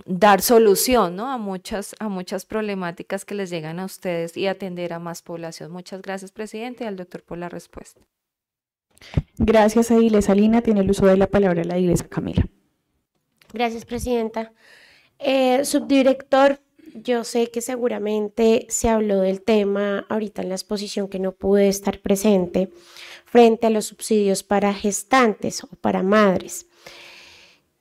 dar solución a, muchas, a muchas problemáticas que les llegan a ustedes y atender a más población. Muchas gracias, presidente, y al doctor por la respuesta. Gracias, Edilesa Salina. Tiene el uso de la palabra la iglesia Camila. Gracias, presidenta. Eh, subdirector, yo sé que seguramente se habló del tema ahorita en la exposición que no pude estar presente frente a los subsidios para gestantes o para madres.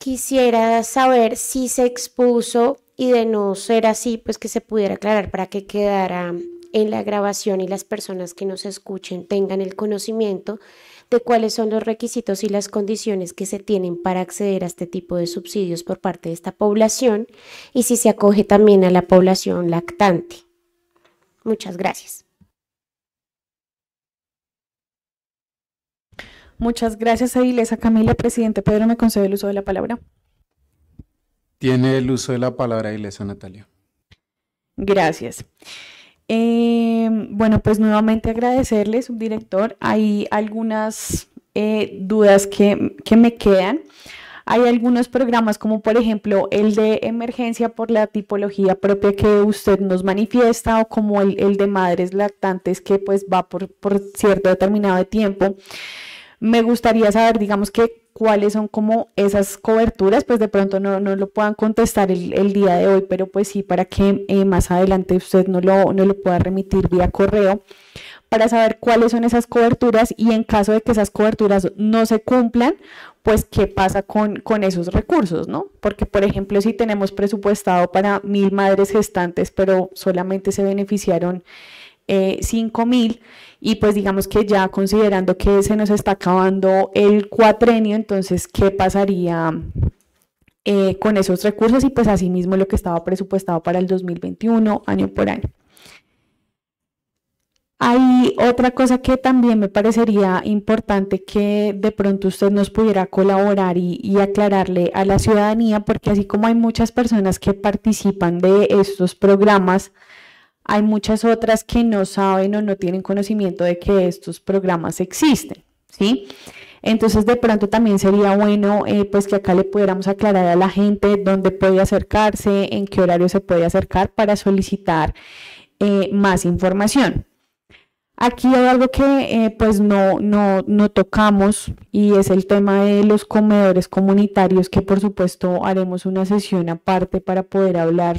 Quisiera saber si se expuso y de no ser así, pues que se pudiera aclarar para que quedara en la grabación y las personas que nos escuchen tengan el conocimiento de cuáles son los requisitos y las condiciones que se tienen para acceder a este tipo de subsidios por parte de esta población y si se acoge también a la población lactante. Muchas gracias. Muchas gracias, Edilesa Camila. Presidente Pedro, ¿me concede el uso de la palabra? Tiene el uso de la palabra, Edilesa Natalia. Gracias. Eh, bueno, pues nuevamente agradecerle, subdirector. Hay algunas eh, dudas que, me quedan. Hay algunos programas como por ejemplo el de emergencia por la tipología propia que usted nos manifiesta o como el, de madres lactantes que pues va por, cierto determinado de tiempo. Me gustaría saber, digamos que cuáles son como esas coberturas, pues de pronto no, lo puedan contestar el, día de hoy, pero pues sí, para que eh, más adelante usted no lo, no lo pueda remitir vía correo, para saber cuáles son esas coberturas y en caso de que esas coberturas no se cumplan, pues qué pasa con, con esos recursos, ¿no? Porque, por ejemplo, si tenemos presupuestado para mil madres gestantes, pero solamente se beneficiaron eh, cinco mil, y pues digamos que ya considerando que se nos está acabando el cuatrenio, entonces, ¿qué pasaría? Eh, con esos recursos y pues asimismo lo que estaba presupuestado para el 2021 año por año. Hay otra cosa que también me parecería importante que de pronto usted nos pudiera colaborar y, aclararle a la ciudadanía, porque así como hay muchas personas que participan de estos programas, hay muchas otras que no saben o no tienen conocimiento de que estos programas existen, ¿sí? Entonces de pronto también sería bueno eh, pues que acá le pudiéramos aclarar a la gente dónde puede acercarse, en qué horario se puede acercar para solicitar eh, más información. Aquí hay algo que eh, pues no, no, no tocamos y es el tema de los comedores comunitarios que por supuesto haremos una sesión aparte para poder hablar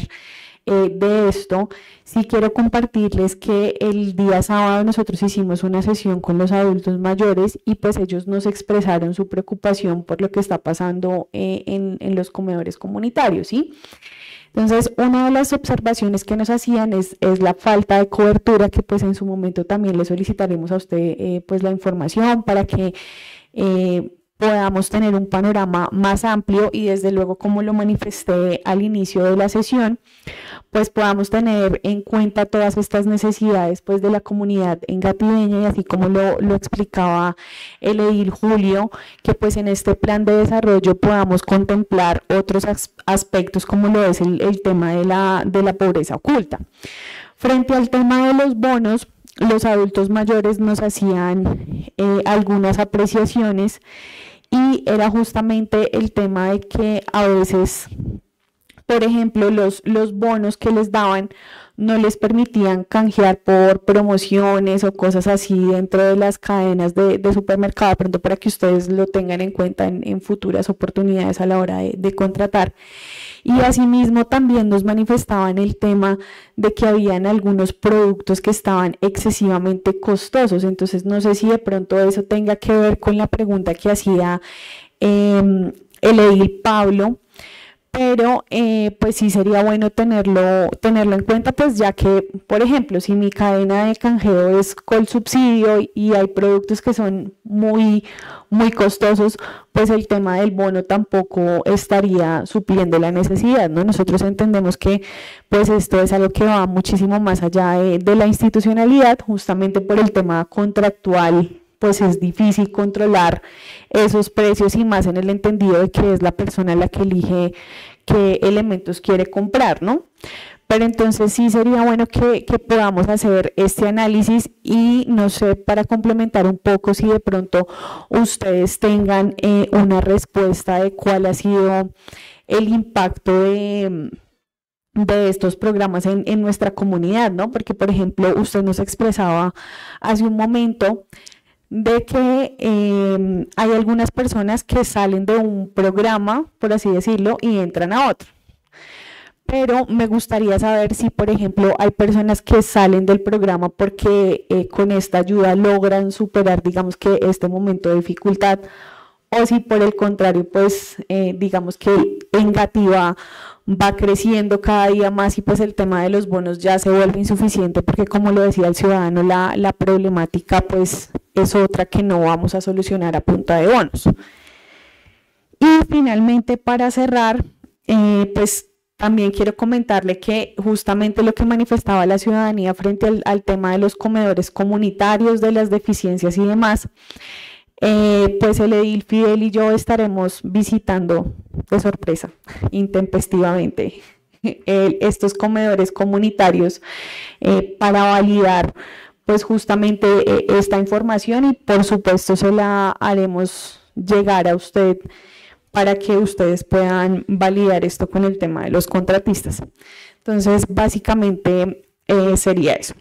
eh, de esto, sí quiero compartirles que el día sábado nosotros hicimos una sesión con los adultos mayores y pues ellos nos expresaron su preocupación por lo que está pasando eh, en, los comedores comunitarios, ¿sí? Entonces, una de las observaciones que nos hacían es, la falta de cobertura, que pues en su momento también le solicitaremos a usted eh, pues la información para que podamos tener un panorama más amplio y desde luego como lo manifesté al inicio de la sesión, pues podamos tener en cuenta todas estas necesidades pues de la comunidad en Gatibeña y así como lo, explicaba el edil Julio, que pues en este plan de desarrollo podamos contemplar otros aspectos como lo es el, tema de la, pobreza oculta. Frente al tema de los bonos, los adultos mayores nos hacían eh, algunas apreciaciones y era justamente el tema de que a veces por ejemplo, los, los bonos que les daban no les permitían canjear por promociones o cosas así dentro de las cadenas de, supermercado, pronto para que ustedes lo tengan en cuenta en, futuras oportunidades a la hora de, contratar. Y asimismo también nos manifestaban el tema de que habían algunos productos que estaban excesivamente costosos. Entonces no sé si de pronto eso tenga que ver con la pregunta que hacía em, el edil Pablo pero eh, pues sí sería bueno tenerlo, tenerlo en cuenta, pues ya que, por ejemplo, si mi cadena de canjeo es col subsidio y hay productos que son muy, muy costosos, pues el tema del bono tampoco estaría supliendo la necesidad, ¿no? Nosotros entendemos que pues esto es algo que va muchísimo más allá de la institucionalidad, justamente por el tema contractual pues es difícil controlar esos precios y más en el entendido de que es la persona la que elige qué elementos quiere comprar, ¿no? Pero entonces sí sería bueno que, podamos hacer este análisis y no sé, para complementar un poco si de pronto ustedes tengan eh, una respuesta de cuál ha sido el impacto de estos programas en, en, nuestra comunidad, ¿no? Porque, por ejemplo, usted nos expresaba hace un momento de que em, hay algunas personas que salen de un programa, por así decirlo, y entran a otro. Pero me gustaría saber si, por ejemplo, hay personas que salen del programa porque eh, con esta ayuda logran superar, digamos que, este momento de dificultad, o si por el contrario, pues, eh, digamos que gativa va creciendo cada día más y pues el tema de los bonos ya se vuelve insuficiente porque como lo decía el ciudadano, la, la problemática pues es otra que no vamos a solucionar a punta de bonos. Y finalmente, para cerrar, eh, pues también quiero comentarle que justamente lo que manifestaba la ciudadanía frente al, tema de los comedores comunitarios, de las deficiencias y demás, eh, pues el Edil Fidel y yo estaremos visitando de sorpresa, intempestivamente, [LAUGHS] estos comedores comunitarios eh, para validar pues justamente eh, esta información y por supuesto se la haremos llegar a usted para que ustedes puedan validar esto con el tema de los contratistas. Entonces, básicamente eh, sería eso.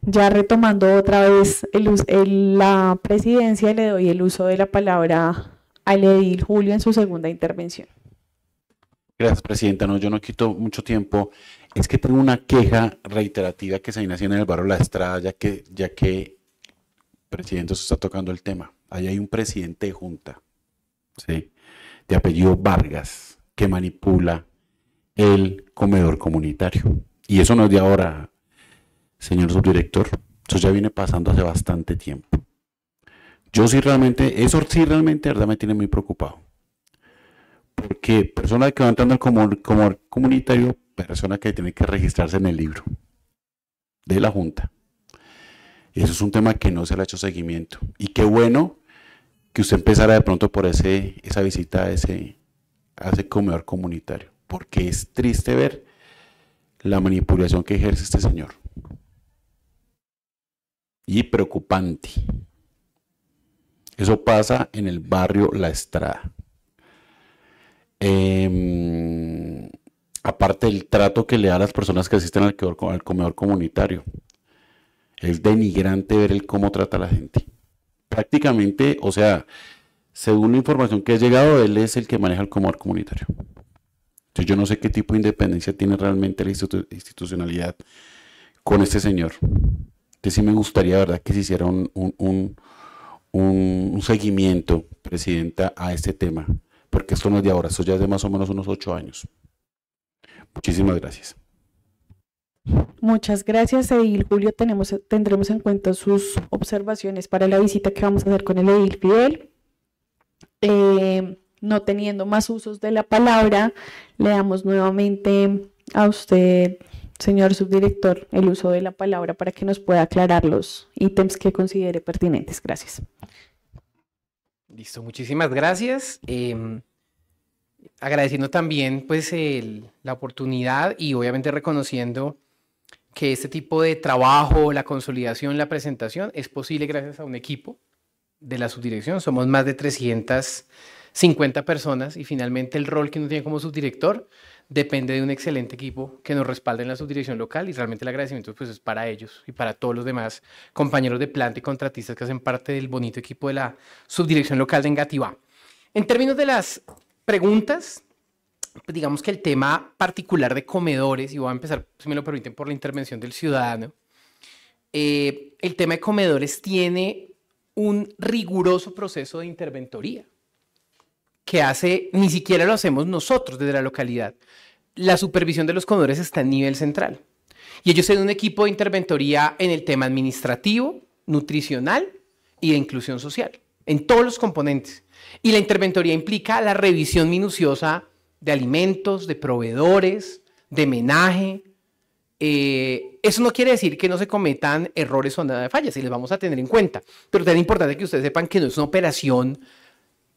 Ya retomando otra vez la presidencia, le doy el uso de la palabra a edil Julio en su segunda intervención. Gracias, Presidenta. No, yo no quito mucho tiempo es que tengo una queja reiterativa que se viene haciendo en el barrio La Estrada, ya que, ya que el presidente se está tocando el tema. Ahí hay un presidente de junta, ¿sí? de apellido Vargas, que manipula el comedor comunitario. Y eso no es de ahora, señor subdirector. Eso ya viene pasando hace bastante tiempo. Yo sí realmente, eso sí realmente, verdad, me tiene muy preocupado. Porque personas que van entrando al comedor comunitario persona que tiene que registrarse en el libro de la Junta. Eso es un tema que no se le ha hecho seguimiento. Y qué bueno que usted empezara de pronto por ese, esa visita a ese, a ese comedor comunitario, porque es triste ver la manipulación que ejerce este señor. Y preocupante. Eso pasa en el barrio La Estrada. Eh, aparte del trato que le da a las personas que asisten al comedor, comunitario. Es denigrante ver el cómo trata a la gente. Prácticamente, o sea, según la información que ha llegado, él es el que maneja el comedor comunitario. Entonces yo no sé qué tipo de independencia tiene realmente la institucionalidad con este señor. Entonces sí me gustaría, ¿verdad?, que se hiciera un, un seguimiento, Presidenta, a este tema. Porque esto no es de ahora, esto ya es de más o menos unos ocho años. Muchísimas gracias. Muchas gracias, Edil. Julio, tenemos, tendremos en cuenta sus observaciones para la visita que vamos a hacer con el Edil Fidel. Eh, no teniendo más usos de la palabra, le damos nuevamente a usted, señor subdirector, el uso de la palabra para que nos pueda aclarar los ítems que considere pertinentes. Gracias. Listo, muchísimas gracias. Em, agradeciendo también pues la oportunidad y obviamente reconociendo que este tipo de trabajo, la consolidación, la presentación es posible gracias a un equipo de la subdirección. Somos más de 350 personas y finalmente el rol que uno tiene como subdirector depende de un excelente equipo que nos respalda en la subdirección local y realmente el agradecimiento pues es para ellos y para todos los demás compañeros de planta y contratistas que hacen parte del bonito equipo de la subdirección local de Engativá. En términos de las preguntas, digamos que el tema particular de comedores, y voy a empezar, si me lo permiten, por la intervención del ciudadano, eh, el tema de comedores tiene un riguroso proceso de interventoría que hace, ni siquiera lo hacemos nosotros desde la localidad. La supervisión de los comedores está a nivel central. Y ellos tienen un equipo de interventoría en el tema administrativo, nutricional y de inclusión social, en todos los componentes. Y la interventoría implica la revisión minuciosa de alimentos, de proveedores, de menaje. Eh, eso no quiere decir que no se cometan errores o nada de fallas y les vamos a tener en cuenta. Pero tan importante que ustedes sepan que no es una operación,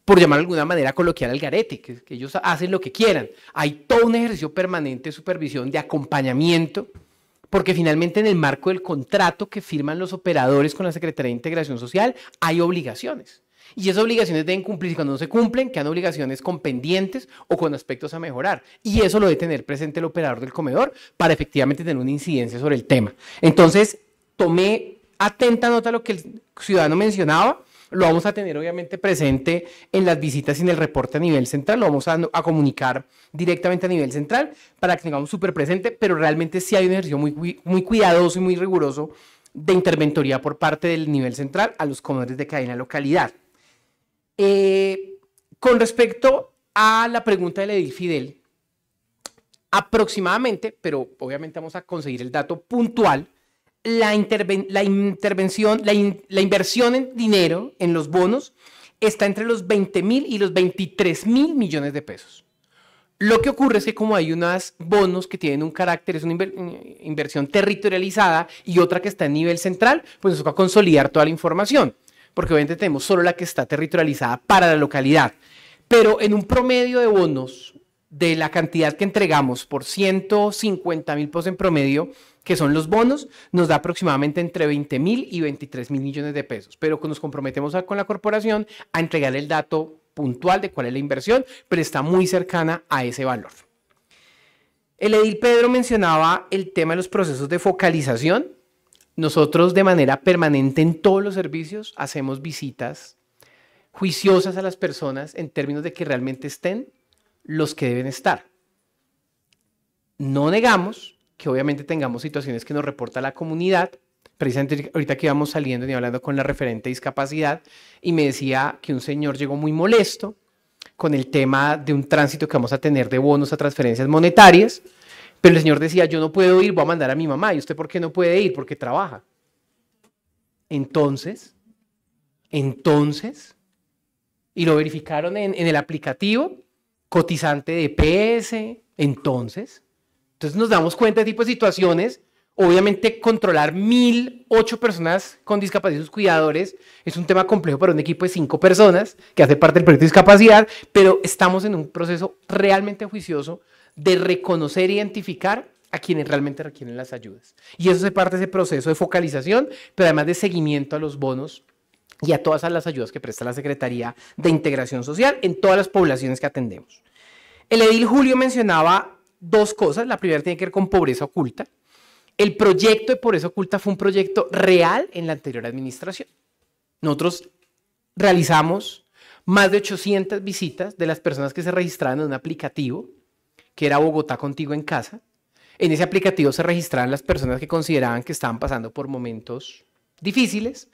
por llamar de alguna manera coloquial al garete, que ellos hacen lo que quieran. Hay todo un ejercicio permanente de supervisión, de acompañamiento, porque finalmente en el marco del contrato que firman los operadores con la Secretaría de Integración Social hay obligaciones. Y esas obligaciones deben cumplirse. Cuando no se cumplen, que quedan obligaciones con pendientes o con aspectos a mejorar. Y eso lo debe tener presente el operador del comedor para efectivamente tener una incidencia sobre el tema. Entonces, tomé atenta nota de lo que el ciudadano mencionaba. Lo vamos a tener obviamente presente en las visitas y en el reporte a nivel central. Lo vamos a, comunicar directamente a nivel central para que tengamos súper presente, pero realmente sí hay un ejercicio muy, muy cuidadoso y muy riguroso de interventoría por parte del nivel central a los comedores de cadena localidad. Eh, con respecto a la pregunta de Edil Fidel, aproximadamente, pero obviamente vamos a conseguir el dato puntual, la, intervención, la, inversión en dinero en los bonos está entre los 20 mil y los 23 mil millones de pesos. Lo que ocurre es que como hay unos bonos que tienen un carácter, es una inversión territorializada y otra que está en nivel central, pues nos toca consolidar toda la información porque obviamente tenemos solo la que está territorializada para la localidad, pero en un promedio de bonos de la cantidad que entregamos por 150 mil pesos en promedio, que son los bonos, nos da aproximadamente entre 20 mil y 23 mil millones de pesos, pero nos comprometemos con la corporación a entregar el dato puntual de cuál es la inversión, pero está muy cercana a ese valor. El edil Pedro mencionaba el tema de los procesos de focalización nosotros de manera permanente en todos los servicios hacemos visitas juiciosas a las personas en términos de que realmente estén los que deben estar. No negamos que obviamente tengamos situaciones que nos reporta la comunidad. Precisamente ahorita que íbamos saliendo y hablando con la referente discapacidad y me decía que un señor llegó muy molesto con el tema de un tránsito que vamos a tener de bonos a transferencias monetarias pero el Señor decía, yo no puedo ir, voy a mandar a mi mamá. ¿Y usted por qué no puede ir? Porque trabaja. Entonces, entonces, y lo verificaron en, el aplicativo, cotizante de PS, entonces. Entonces nos damos cuenta de tipo de situaciones. Obviamente controlar mil, ocho personas con discapacidad y sus cuidadores es un tema complejo para un equipo de cinco personas que hace parte del proyecto de discapacidad, pero estamos en un proceso realmente juicioso de reconocer e identificar a quienes realmente requieren las ayudas. Y eso se parte de ese proceso de focalización, pero además de seguimiento a los bonos y a todas las ayudas que presta la Secretaría de Integración Social en todas las poblaciones que atendemos. El edil Julio mencionaba dos cosas. La primera tiene que ver con pobreza oculta. El proyecto de pobreza oculta fue un proyecto real en la anterior administración. Nosotros realizamos más de 800 visitas de las personas que se registraron en un aplicativo que era Bogotá contigo en casa. En ese aplicativo se registraban las personas que consideraban que estaban pasando por momentos difíciles.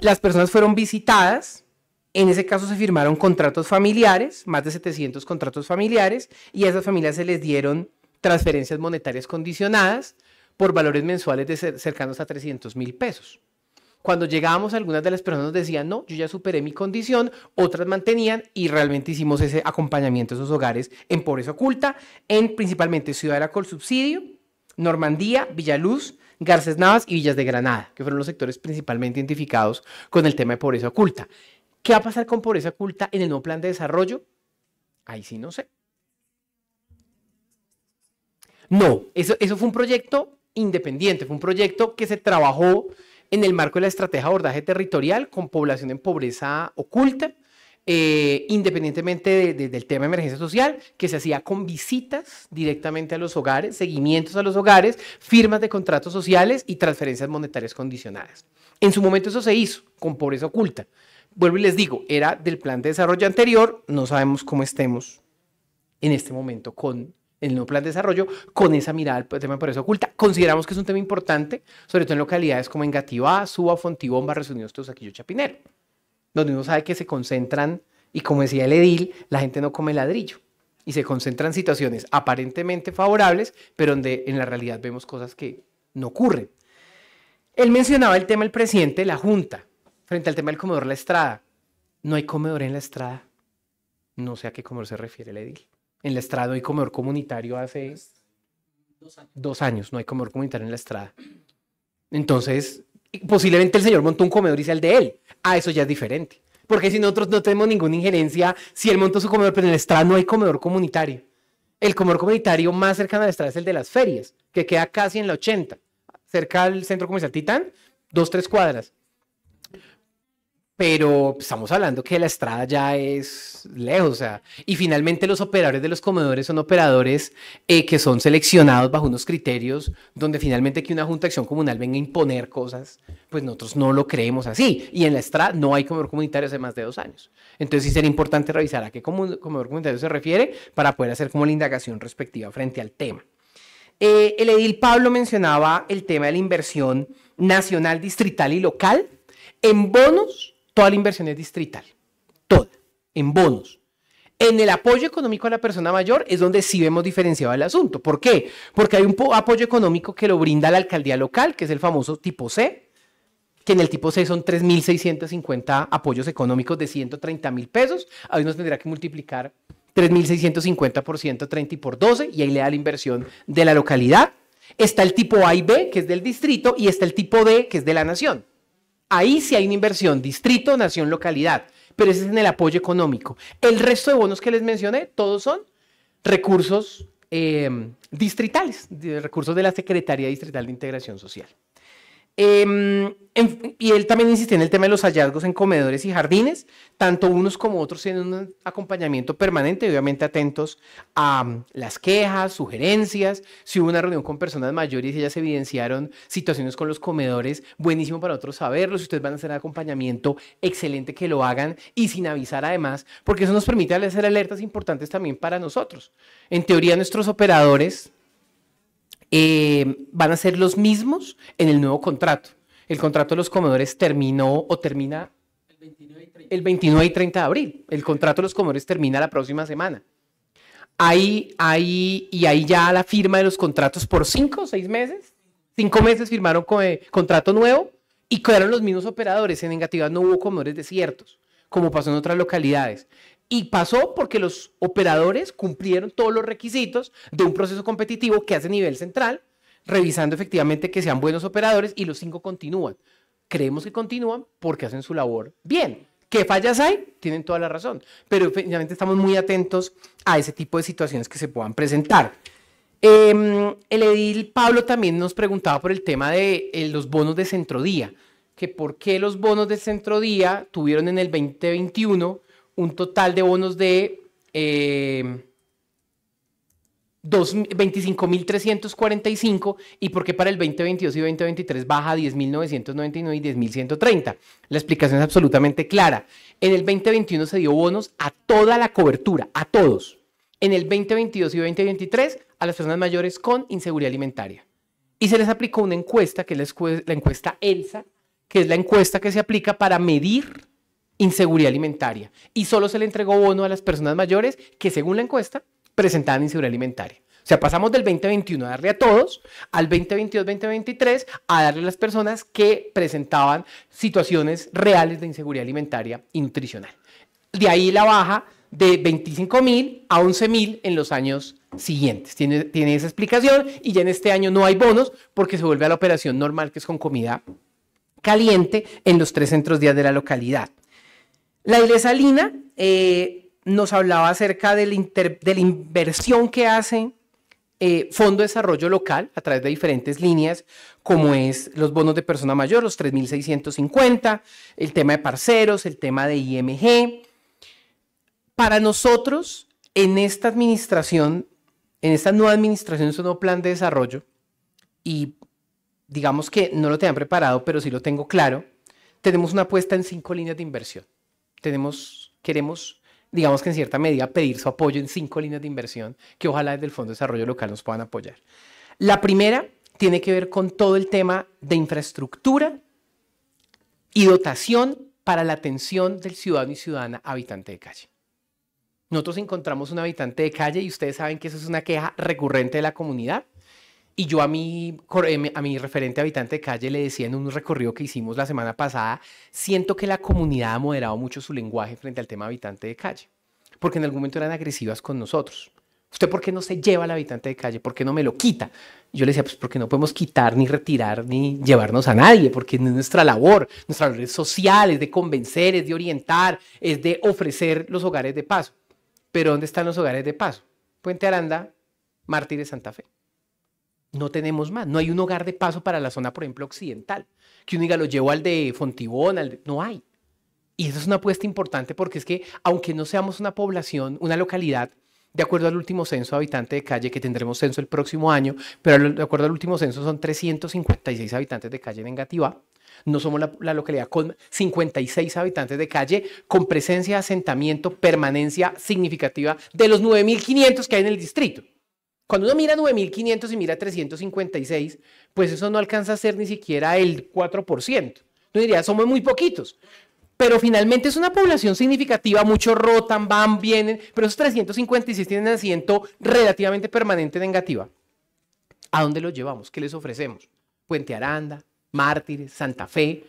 Las personas fueron visitadas, en ese caso se firmaron contratos familiares, más de 700 contratos familiares, y a esas familias se les dieron transferencias monetarias condicionadas por valores mensuales de cercanos a 300 mil pesos. Cuando llegábamos, algunas de las personas nos decían, no, yo ya superé mi condición, otras mantenían y realmente hicimos ese acompañamiento a esos hogares en pobreza oculta, en principalmente Ciudadela con subsidio, Normandía, Villaluz, Garces Navas y Villas de Granada, que fueron los sectores principalmente identificados con el tema de pobreza oculta. ¿Qué va a pasar con pobreza oculta en el nuevo plan de desarrollo? Ahí sí no sé. No, eso fue un proyecto independiente, fue un proyecto que se trabajó en el marco de la estrategia de abordaje territorial con población en pobreza oculta, eh, independientemente del tema de emergencia social, que se hacía con visitas directamente a los hogares, seguimientos a los hogares, firmas de contratos sociales y transferencias monetarias condicionadas. En su momento eso se hizo con pobreza oculta. Vuelvo y les digo, era del plan de desarrollo anterior, no sabemos cómo estemos en este momento con el nuevo plan de desarrollo con esa mirada al tema por eso oculta. Consideramos que es un tema importante, sobre todo en localidades como Engativá, Suba, Fontibomba, Barrios Unidos, Aquillo, Chapinero, donde uno sabe que se concentran, y como decía el edil, la gente no come ladrillo y se concentran situaciones aparentemente favorables, pero donde en la realidad vemos cosas que no ocurren. Él mencionaba el tema del presidente la Junta, frente al tema del comedor La Estrada. No hay comedor en La Estrada. No sé a qué comedor se refiere el edil en la Estrada. No hay comedor comunitario hace dos años. No hay comedor comunitario en la Estrada. Entonces, posiblemente el señor montó un comedor y sea el de él. Ah, eso ya es diferente. Porque si nosotros no tenemos ninguna injerencia, si él montó su comedor, pero en la Estrada no hay comedor comunitario. El comedor comunitario más cercano a la Estrada es el de las ferias, que queda casi en la 80, cerca del centro comercial Titán, dos, tres cuadras pero estamos hablando que la estrada ya es lejos. O sea, y finalmente los operadores de los comedores son operadores eh, que son seleccionados bajo unos criterios donde finalmente que una Junta de Acción Comunal venga a imponer cosas, pues nosotros no lo creemos así. Y en la estrada no hay comedor comunitario hace más de dos años. Entonces sí sería importante revisar a qué comedor comunitario se refiere para poder hacer como la indagación respectiva frente al tema. Eh, el edil Pablo mencionaba el tema de la inversión nacional, distrital y local en bonos Toda la inversión es distrital, toda, en bonos. En el apoyo económico a la persona mayor es donde sí vemos diferenciado el asunto. ¿Por qué? Porque hay un apoyo económico que lo brinda la alcaldía local, que es el famoso tipo C, que en el tipo C son 3.650 apoyos económicos de 130 mil pesos. Ahí nos tendrá que multiplicar 3.650 por 130 y por 12, y ahí le da la inversión de la localidad. Está el tipo A y B, que es del distrito, y está el tipo D, que es de la nación. Ahí sí hay una inversión, distrito, nación, localidad, pero ese es en el apoyo económico. El resto de bonos que les mencioné, todos son recursos eh, distritales, recursos de la Secretaría Distrital de Integración Social. Em, y él también insistió en el tema de los hallazgos en comedores y jardines, tanto unos como otros tienen un acompañamiento permanente, obviamente atentos a mm, las quejas, sugerencias, si hubo una reunión con personas mayores y ellas evidenciaron situaciones con los comedores, buenísimo para otros saberlo, si ustedes van a hacer acompañamiento, excelente que lo hagan y sin avisar además, porque eso nos permite hacer alertas importantes también para nosotros. En teoría nuestros operadores, eh, van a ser los mismos en el nuevo contrato. El contrato de los comedores terminó o termina el 29 y 30, de abril. El contrato de los comedores termina la próxima semana. Ahí, ahí, y ahí ya la firma de los contratos por cinco o seis meses. Cinco meses firmaron eh, contrato nuevo y quedaron los mismos operadores. En negativa no hubo comedores desiertos, como pasó en otras localidades. Y pasó porque los operadores cumplieron todos los requisitos de un proceso competitivo que hace nivel central, revisando efectivamente que sean buenos operadores y los cinco continúan. Creemos que continúan porque hacen su labor bien. ¿Qué fallas hay? Tienen toda la razón. Pero efectivamente estamos muy atentos a ese tipo de situaciones que se puedan presentar. Em, el edil Pablo también nos preguntaba por el tema de eh, los bonos de centrodía, que por qué los bonos de centrodía tuvieron en el 2021 un total de bonos de 25.345 eh, y por qué para el 2022 y 2023 baja a 10.999 y 10.130. La explicación es absolutamente clara. En el 2021 se dio bonos a toda la cobertura, a todos. En el 2022 y 2023 a las personas mayores con inseguridad alimentaria. Y se les aplicó una encuesta, que es la encuesta ELSA, que es la encuesta que se aplica para medir inseguridad alimentaria y solo se le entregó bono a las personas mayores que según la encuesta presentaban inseguridad alimentaria. O sea, pasamos del 2021 a darle a todos, al 2022-2023 a darle a las personas que presentaban situaciones reales de inseguridad alimentaria y nutricional. De ahí la baja de 25 mil a 11 mil en los años siguientes. Tiene, tiene esa explicación y ya en este año no hay bonos porque se vuelve a la operación normal que es con comida caliente en los tres centros días de la localidad. La iglesia Lina eh, nos hablaba acerca de la, inversión que hace eh, Fondo de Desarrollo Local a través de diferentes líneas, como es los bonos de persona mayor, los 3.650, el tema de parceros, el tema de IMG. Para nosotros, en esta administración, en esta nueva administración, es este un nuevo plan de desarrollo, y digamos que no lo tenían preparado, pero sí lo tengo claro, tenemos una apuesta en cinco líneas de inversión tenemos, queremos, digamos que en cierta medida, pedir su apoyo en cinco líneas de inversión que ojalá desde el Fondo de Desarrollo Local nos puedan apoyar. La primera tiene que ver con todo el tema de infraestructura y dotación para la atención del ciudadano y ciudadana habitante de calle. Nosotros encontramos un habitante de calle y ustedes saben que eso es una queja recurrente de la comunidad y yo eh, a mi, referente habitante de calle le decía en un recorrido que hicimos la semana pasada, siento que la comunidad ha moderado mucho su lenguaje frente al tema habitante de calle, porque en algún momento eran agresivas con nosotros. ¿Usted por qué no se lleva al habitante de calle? ¿Por qué no me lo quita? Yo le decía, pues porque no podemos quitar, ni retirar, ni llevarnos a nadie, porque es nuestra labor. Nuestra labor es social, es de convencer, es de orientar, es de ofrecer los hogares de paso. Pero ¿dónde están los hogares de paso? Puente Aranda, Mártires Santa Fe no tenemos más. No hay un hogar de paso para la zona, por ejemplo, occidental. Que uno diga, lo llevo al de Fontibón, al no hay. Y eso es una apuesta importante porque es que, aunque no seamos una población, una localidad, de acuerdo al último censo habitante de calle, que tendremos censo el próximo año, pero de acuerdo al último censo son 356 habitantes de calle en Engativá. No somos la, localidad con 56 habitantes de calle, con presencia, asentamiento, permanencia significativa de los 9.500 que hay en el distrito. Cuando uno mira 9.500 y mira 356, pues eso no alcanza a ser ni siquiera el 4%. Yo diría, somos muy poquitos. Pero finalmente es una población significativa, muchos rotan, van, vienen, pero esos 356 tienen asiento relativamente permanente negativa. ¿A dónde los llevamos? ¿Qué les ofrecemos? Puente Aranda, Mártires, Santa Fe,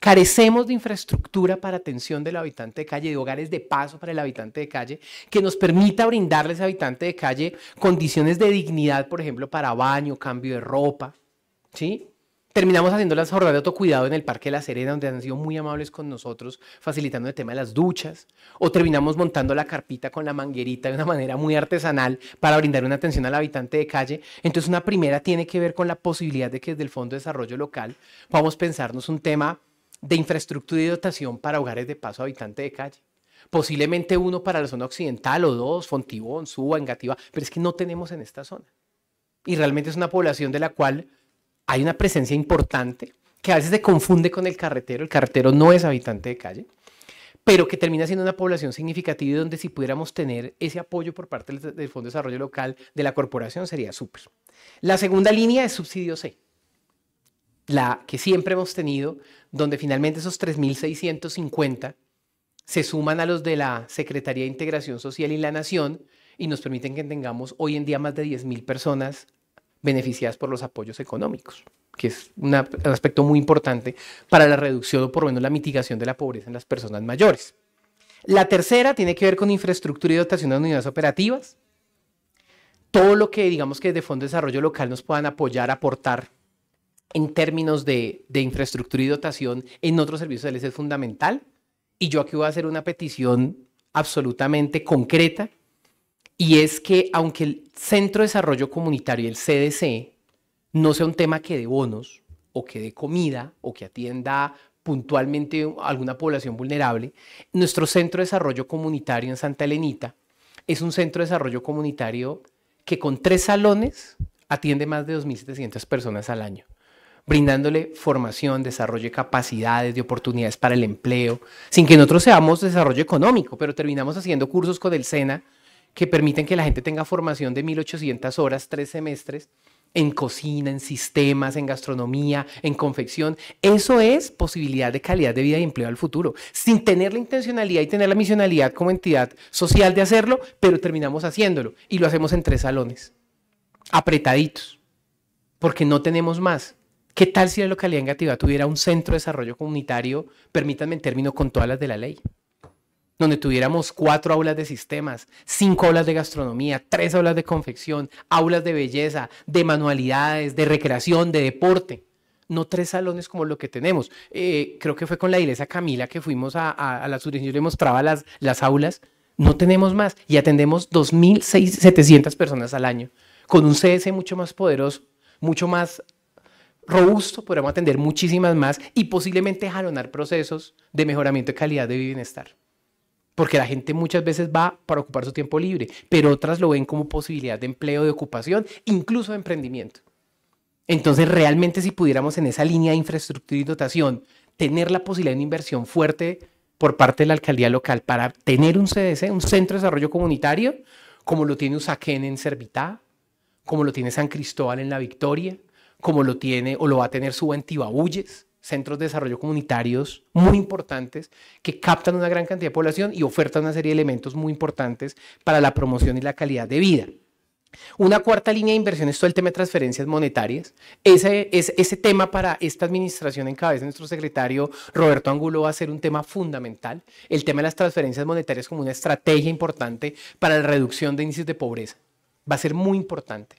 Carecemos de infraestructura para atención del habitante de calle, de hogares de paso para el habitante de calle, que nos permita brindarle ese habitante de calle condiciones de dignidad, por ejemplo, para baño, cambio de ropa. ¿sí? Terminamos haciendo las jornadas de autocuidado en el Parque de la Serena, donde han sido muy amables con nosotros, facilitando el tema de las duchas. O terminamos montando la carpita con la manguerita de una manera muy artesanal para brindar una atención al habitante de calle. Entonces, una primera tiene que ver con la posibilidad de que desde el Fondo de Desarrollo Local podamos pensarnos un tema de infraestructura y dotación para hogares de paso habitante de calle. Posiblemente uno para la zona occidental o dos, Fontibón, Suba, Engativá, pero es que no tenemos en esta zona. Y realmente es una población de la cual hay una presencia importante que a veces se confunde con el carretero. El carretero no es habitante de calle, pero que termina siendo una población significativa y donde si pudiéramos tener ese apoyo por parte del Fondo de Desarrollo Local de la corporación sería súper. La segunda línea es subsidio C la que siempre hemos tenido, donde finalmente esos 3.650 se suman a los de la Secretaría de Integración Social y la Nación y nos permiten que tengamos hoy en día más de 10.000 personas beneficiadas por los apoyos económicos, que es un aspecto muy importante para la reducción o por lo menos la mitigación de la pobreza en las personas mayores. La tercera tiene que ver con infraestructura y dotación de unidades operativas. Todo lo que digamos que de Fondo de Desarrollo Local nos puedan apoyar, aportar en términos de, infraestructura y dotación en otros servicios sociales es fundamental. Y yo aquí voy a hacer una petición absolutamente concreta, y es que aunque el Centro de Desarrollo Comunitario y el CDC no sea un tema que dé bonos o que dé comida o que atienda puntualmente a alguna población vulnerable, nuestro Centro de Desarrollo Comunitario en Santa Elenita es un centro de desarrollo comunitario que con tres salones atiende más de 2.700 personas al año brindándole formación, desarrollo de capacidades, de oportunidades para el empleo, sin que nosotros seamos desarrollo económico, pero terminamos haciendo cursos con el SENA que permiten que la gente tenga formación de 1800 horas, tres semestres, en cocina, en sistemas, en gastronomía, en confección. Eso es posibilidad de calidad de vida y empleo al futuro, sin tener la intencionalidad y tener la misionalidad como entidad social de hacerlo, pero terminamos haciéndolo y lo hacemos en tres salones, apretaditos, porque no tenemos más. ¿Qué tal si la localidad en tuviera un centro de desarrollo comunitario, permítanme en término con todas las de la ley? Donde tuviéramos cuatro aulas de sistemas, cinco aulas de gastronomía, tres aulas de confección, aulas de belleza, de manualidades, de recreación, de deporte no tres salones como lo que tenemos. Eh, creo que fue con la iglesia Camila que fuimos a, la y le mostraba las, las aulas. No tenemos más y atendemos 2.700 personas al año, con un CS mucho más poderoso, mucho más robusto, podremos atender muchísimas más y posiblemente jalonar procesos de mejoramiento de calidad de bienestar. Porque la gente muchas veces va para ocupar su tiempo libre, pero otras lo ven como posibilidad de empleo, de ocupación, incluso de emprendimiento. Entonces, realmente si pudiéramos en esa línea de infraestructura y dotación tener la posibilidad de una inversión fuerte por parte de la alcaldía local para tener un CDC, un centro de desarrollo comunitario, como lo tiene Usaquén en Servitá, como lo tiene San Cristóbal en La Victoria, como lo tiene o lo va a tener su centros de desarrollo comunitarios muy importantes que captan una gran cantidad de población y ofertan una serie de elementos muy importantes para la promoción y la calidad de vida. Una cuarta línea de inversión es todo el tema de transferencias monetarias. Ese, es, ese tema para esta administración en cabeza de nuestro secretario Roberto Angulo va a ser un tema fundamental. El tema de las transferencias monetarias como una estrategia importante para la reducción de índices de pobreza. Va a ser muy importante.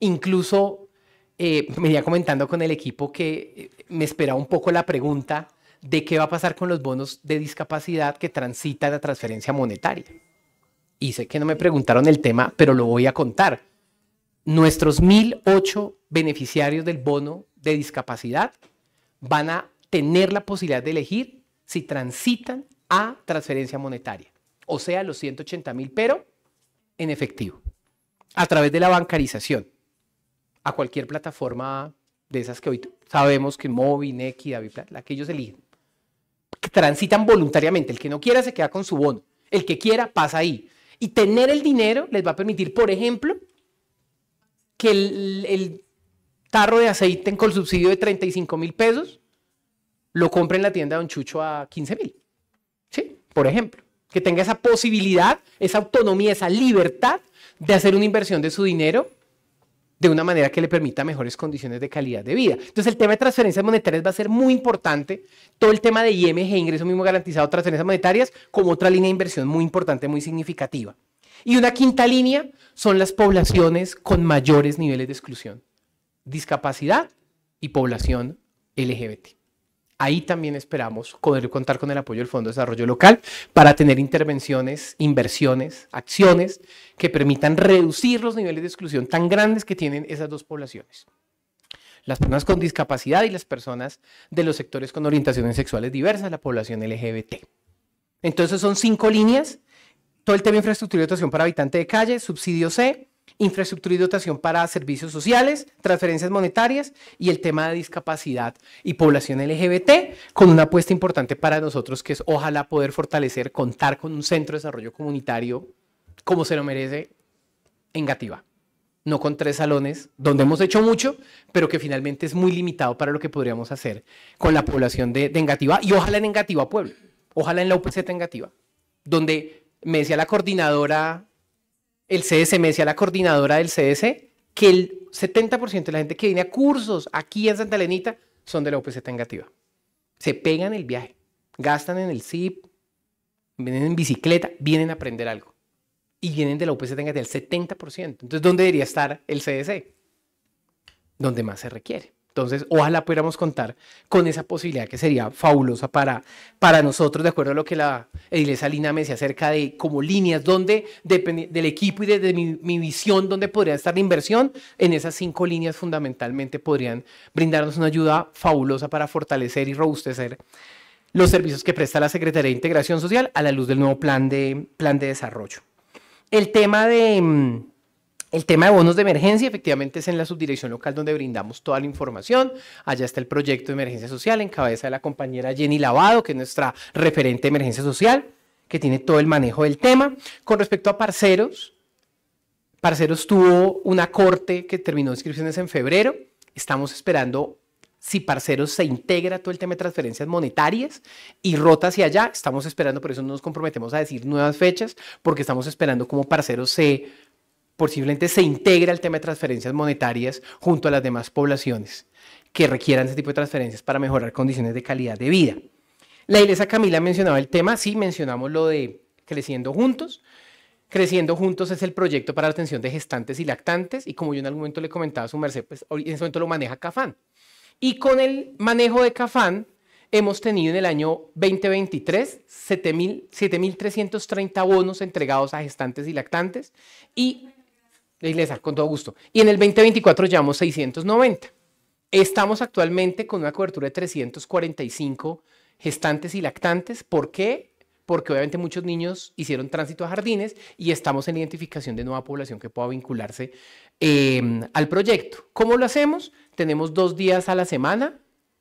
Incluso me eh, iba comentando con el equipo que eh, me esperaba un poco la pregunta de qué va a pasar con los bonos de discapacidad que transitan a transferencia monetaria. Y sé que no me preguntaron el tema, pero lo voy a contar. Nuestros 1.008 beneficiarios del bono de discapacidad van a tener la posibilidad de elegir si transitan a transferencia monetaria, o sea, los 180 mil, pero en efectivo, a través de la bancarización a cualquier plataforma de esas que hoy sabemos que Movi, Neki, David la que ellos eligen. Que transitan voluntariamente. El que no quiera se queda con su bono. El que quiera pasa ahí. Y tener el dinero les va a permitir, por ejemplo, que el, tarro de aceite con subsidio de 35 mil pesos lo compre en la tienda de Don Chucho a 15 mil. ¿Sí? Por ejemplo. Que tenga esa posibilidad, esa autonomía, esa libertad de hacer una inversión de su dinero de una manera que le permita mejores condiciones de calidad de vida. Entonces el tema de transferencias monetarias va a ser muy importante, todo el tema de IMG, ingreso mismo garantizado, transferencias monetarias, como otra línea de inversión muy importante, muy significativa. Y una quinta línea son las poblaciones con mayores niveles de exclusión, discapacidad y población LGBT. Ahí también esperamos poder contar con el apoyo del Fondo de Desarrollo Local para tener intervenciones, inversiones, acciones que permitan reducir los niveles de exclusión tan grandes que tienen esas dos poblaciones las personas con discapacidad y las personas de los sectores con orientaciones sexuales diversas, la población LGBT. Entonces son cinco líneas, todo el tema de infraestructura y dotación para habitante de calle, subsidio C, infraestructura y dotación para servicios sociales, transferencias monetarias y el tema de discapacidad y población LGBT, con una apuesta importante para nosotros que es ojalá poder fortalecer, contar con un centro de desarrollo comunitario como se lo merece en No con tres salones, donde hemos hecho mucho, pero que finalmente es muy limitado para lo que podríamos hacer con la población de, de y ojalá en Engativá Pueblo, ojalá en la UPC Engativá, donde me decía la coordinadora el CDC, me decía la coordinadora del CDC, que el 70% de la gente que viene a cursos aquí en Santa Lenita son de la UPC Tengativa. Se pegan el viaje, gastan en el zip vienen en bicicleta, vienen a aprender algo. Y vienen de la UPC Tengativa, el 70%. Entonces, ¿dónde debería estar el CDC? Donde más se requiere. Entonces, ojalá pudiéramos contar con esa posibilidad que sería fabulosa para, para nosotros, de acuerdo a lo que la Edilesa Lina me decía acerca de como líneas donde del equipo y desde de mi, visión, donde podría estar la inversión, en esas cinco líneas fundamentalmente podrían brindarnos una ayuda fabulosa para fortalecer y robustecer los servicios que presta la Secretaría de Integración Social a la luz del nuevo plan de, plan de desarrollo. El tema de mm, el tema de bonos de emergencia efectivamente es en la subdirección local donde brindamos toda la información. Allá está el proyecto de emergencia social en cabeza de la compañera Jenny Lavado, que es nuestra referente de emergencia social, que tiene todo el manejo del tema. Con respecto a parceros, parceros tuvo una corte que terminó inscripciones en febrero. Estamos esperando si Parceros se integra todo el tema de transferencias monetarias y rota hacia allá. Estamos esperando, por eso no nos comprometemos a decir nuevas fechas, porque estamos esperando cómo Parceros se posiblemente se integra el tema de transferencias monetarias junto a las demás poblaciones que requieran ese tipo de transferencias para mejorar condiciones de calidad de vida. La iglesia Camila mencionaba el tema, sí mencionamos lo de Creciendo Juntos. Creciendo Juntos es el proyecto para la atención de gestantes y lactantes y como yo en algún momento le comentaba a su merced, pues en ese momento lo maneja Cafán. Y con el manejo de Cafán hemos tenido en el año 2023 7.330 bonos entregados a gestantes y lactantes y la iglesia, con todo gusto. Y en el 2024 llevamos 690. Estamos actualmente con una cobertura de 345 gestantes y lactantes. ¿Por qué? Porque obviamente muchos niños hicieron tránsito a jardines y estamos en identificación de nueva población que pueda vincularse em, al proyecto. ¿Cómo lo hacemos? Tenemos dos días a la semana,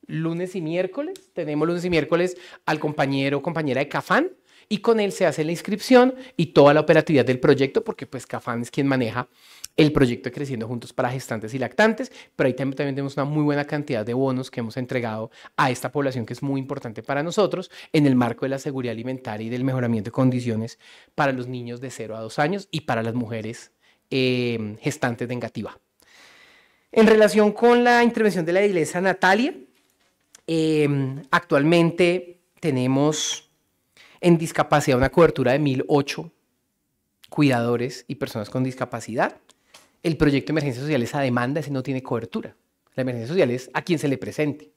lunes y miércoles. Tenemos lunes y miércoles al compañero o compañera de Cafán y con él se hace la inscripción y toda la operatividad del proyecto, porque pues Cafán es quien maneja el proyecto de Creciendo Juntos para gestantes y lactantes, pero ahí también, tenemos una muy buena cantidad de bonos que hemos entregado a esta población que es muy importante para nosotros en el marco de la seguridad alimentaria y del mejoramiento de condiciones para los niños de 0 a 2 años y para las mujeres eh, gestantes de Engativa. En relación con la intervención de la iglesia Natalia, eh, actualmente tenemos en discapacidad, una cobertura de 1.008 cuidadores y personas con discapacidad. El proyecto de emergencia social es a demanda, ese no tiene cobertura. La emergencia social es a quien se le presente.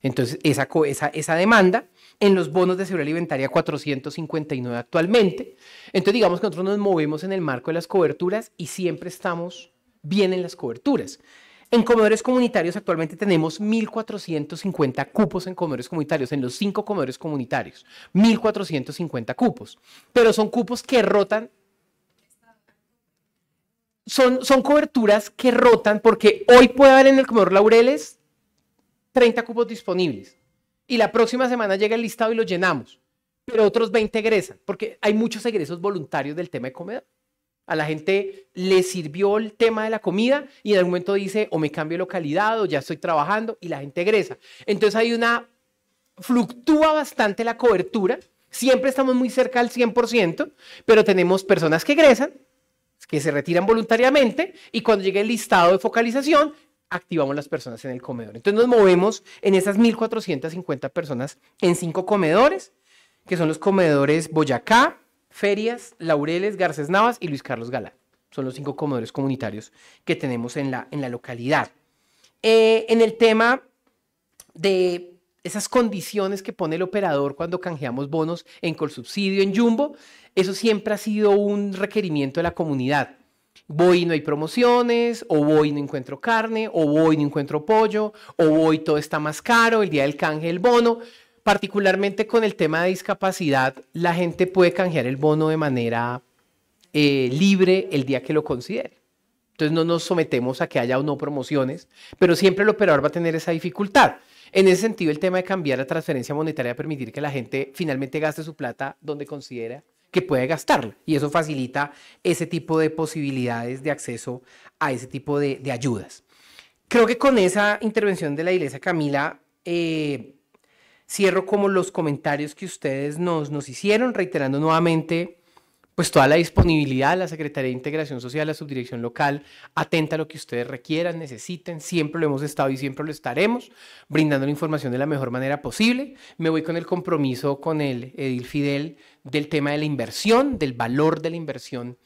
Entonces, esa, esa, esa demanda en los bonos de seguridad alimentaria 459 actualmente. Entonces, digamos que nosotros nos movemos en el marco de las coberturas y siempre estamos bien en las coberturas. En comedores comunitarios actualmente tenemos 1.450 cupos en comedores comunitarios, en los cinco comedores comunitarios, 1.450 cupos, pero son cupos que rotan. Son, coberturas que rotan porque hoy puede haber en el comedor Laureles 30 cupos disponibles y la próxima semana llega el listado y lo llenamos, pero otros 20 egresan porque hay muchos egresos voluntarios del tema de comedor. A la gente le sirvió el tema de la comida y en algún momento dice, o me cambio de localidad, o ya estoy trabajando, y la gente egresa. Entonces hay una, fluctúa bastante la cobertura, siempre estamos muy cerca al 100%, pero tenemos personas que egresan, que se retiran voluntariamente, y cuando llegue el listado de focalización, activamos las personas en el comedor. Entonces nos movemos en esas 1.450 personas en cinco comedores, que son los comedores Boyacá, Ferias, Laureles, Garces Navas y Luis Carlos Gala. Son los cinco comodores comunitarios que tenemos en la, en la localidad. Eh, en el tema de esas condiciones que pone el operador cuando canjeamos bonos en Colsubsidio, en Jumbo, eso siempre ha sido un requerimiento de la comunidad. Voy y no hay promociones, o voy y no encuentro carne, o voy y no encuentro pollo, o voy todo está más caro, el día del canje el bono particularmente con el tema de discapacidad, la gente puede canjear el bono de manera eh, libre el día que lo considere. Entonces no nos sometemos a que haya o no promociones, pero siempre el operador va a tener esa dificultad. En ese sentido, el tema de cambiar la transferencia monetaria a permitir que la gente finalmente gaste su plata donde considera que puede gastarla. Y eso facilita ese tipo de posibilidades de acceso a ese tipo de, ayudas. Creo que con esa intervención de la iglesia Camila, eh, cierro como los comentarios que ustedes nos, hicieron, reiterando nuevamente pues toda la disponibilidad de la Secretaría de Integración Social, la subdirección local, atenta a lo que ustedes requieran, necesiten, siempre lo hemos estado y siempre lo estaremos, brindando la información de la mejor manera posible. Me voy con el compromiso con el Edil Fidel del tema de la inversión, del valor de la inversión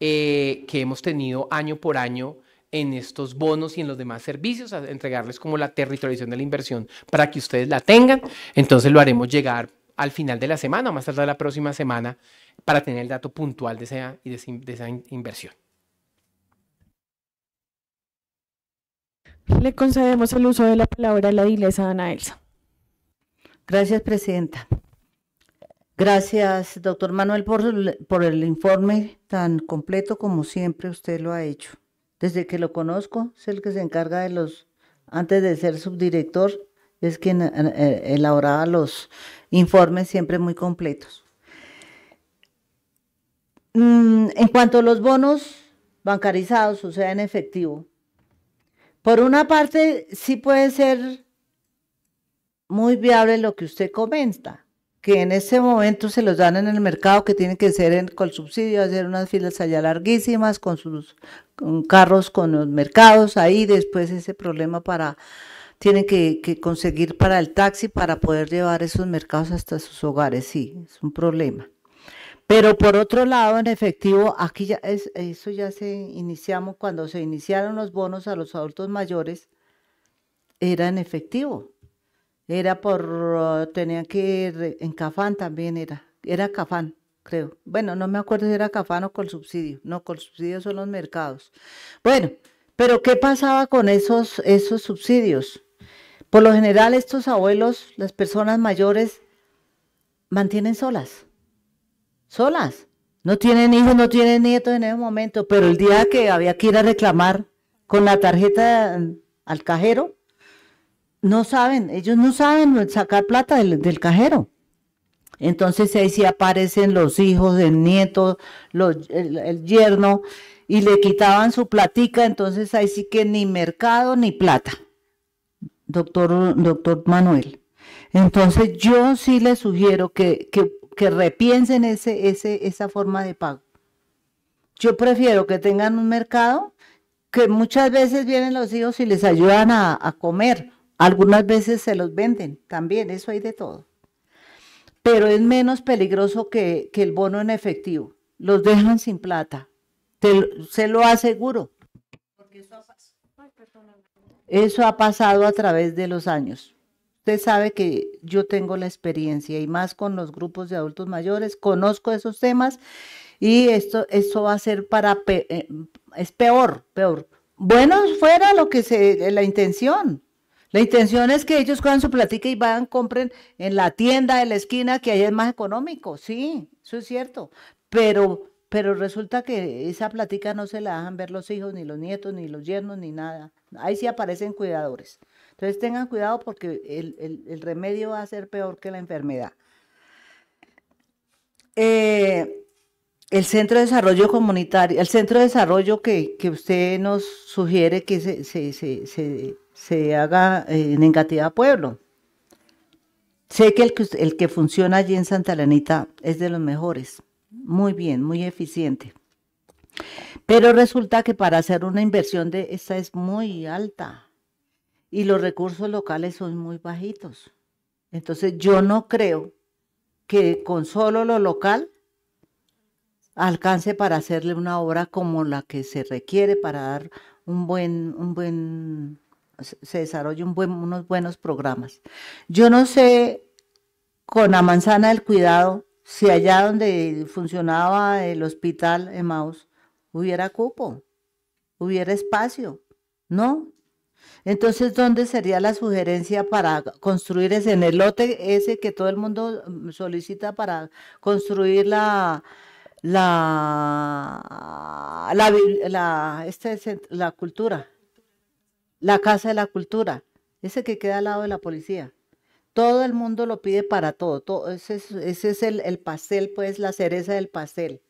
eh, que hemos tenido año por año en estos bonos y en los demás servicios, a entregarles como la territorialización de la inversión para que ustedes la tengan. Entonces lo haremos llegar al final de la semana o más tarde la próxima semana para tener el dato puntual de esa, de esa inversión. Le concedemos el uso de la palabra a la iglesia Ana Elsa. Gracias, Presidenta. Gracias, doctor Manuel, por el informe tan completo como siempre usted lo ha hecho. Desde que lo conozco, es el que se encarga de los, antes de ser subdirector, es quien eh, eh, elaboraba los informes siempre muy completos. Mm, en cuanto a los bonos bancarizados, o sea, en efectivo, por una parte sí puede ser muy viable lo que usted comenta, que en ese momento se los dan en el mercado, que tienen que ser en, con subsidio, hacer unas filas allá larguísimas, con sus carros, con los mercados, ahí después ese problema para, tienen que, que, conseguir para el taxi para poder llevar esos mercados hasta sus hogares, sí, es un problema. Pero por otro lado, en efectivo, aquí ya es, eso ya se iniciamos, cuando se iniciaron los bonos a los adultos mayores, era en efectivo era por, uh, tenía que ir en Cafán también era, era Cafán, creo. Bueno, no me acuerdo si era Cafán o con subsidio. No, con subsidio son los mercados. Bueno, pero ¿qué pasaba con esos, esos subsidios? Por lo general, estos abuelos, las personas mayores, mantienen solas. Solas. No tienen hijos, no tienen nietos en ese momento, pero el día que había que ir a reclamar con la tarjeta al cajero, no saben, ellos no saben sacar plata del, cajero. Entonces ahí sí aparecen los hijos, el nieto, el, yerno, y le quitaban su platica, entonces ahí sí que ni mercado ni plata, doctor, doctor Manuel. Entonces yo sí le sugiero que, que, repiensen ese, ese, esa forma de pago. Yo prefiero que tengan un mercado, que muchas veces vienen los hijos y les ayudan a, a comer algunas veces se los venden también, eso hay de todo. Pero es menos peligroso que, el bono en efectivo. Los dejan sin plata. Te, se lo aseguro. Porque eso, ha, eso ha pasado a través de los años. Usted sabe que yo tengo la experiencia y más con los grupos de adultos mayores, conozco esos temas y esto, esto va a ser para, eh, es peor, peor. Bueno, fuera lo que se, la intención, la intención es que ellos cojan su platica y van, compren en la tienda de la esquina, que ahí es más económico, sí, eso es cierto. Pero, pero resulta que esa platica no se la dejan ver los hijos, ni los nietos, ni los yernos, ni nada. Ahí sí aparecen cuidadores. Entonces tengan cuidado porque el, remedio va a ser peor que la enfermedad. Eh, el centro de desarrollo comunitario, el centro de desarrollo que, usted nos sugiere que se se haga eh, en Engativá Pueblo. Sé que el, que funciona allí en Santa Lanita es de los mejores, muy bien, muy eficiente. Pero resulta que para hacer una inversión de esta es muy alta y los recursos locales son muy bajitos. Entonces yo no creo que con solo lo local alcance para hacerle una obra como la que se requiere para dar un buen, un buen se desarrollen unos buenos programas. Yo no sé con la manzana del cuidado si allá donde funcionaba el hospital Emaus eh, hubiera cupo, hubiera espacio, ¿no? Entonces, ¿dónde sería la sugerencia para construir ese, en el lote ese que todo el mundo mm, solicita para construir la, la, la este cultura? La Casa de la Cultura, ese que queda al lado de la policía. Todo el mundo lo pide para todo. ese es, el, pastel, pues la cereza del pastel.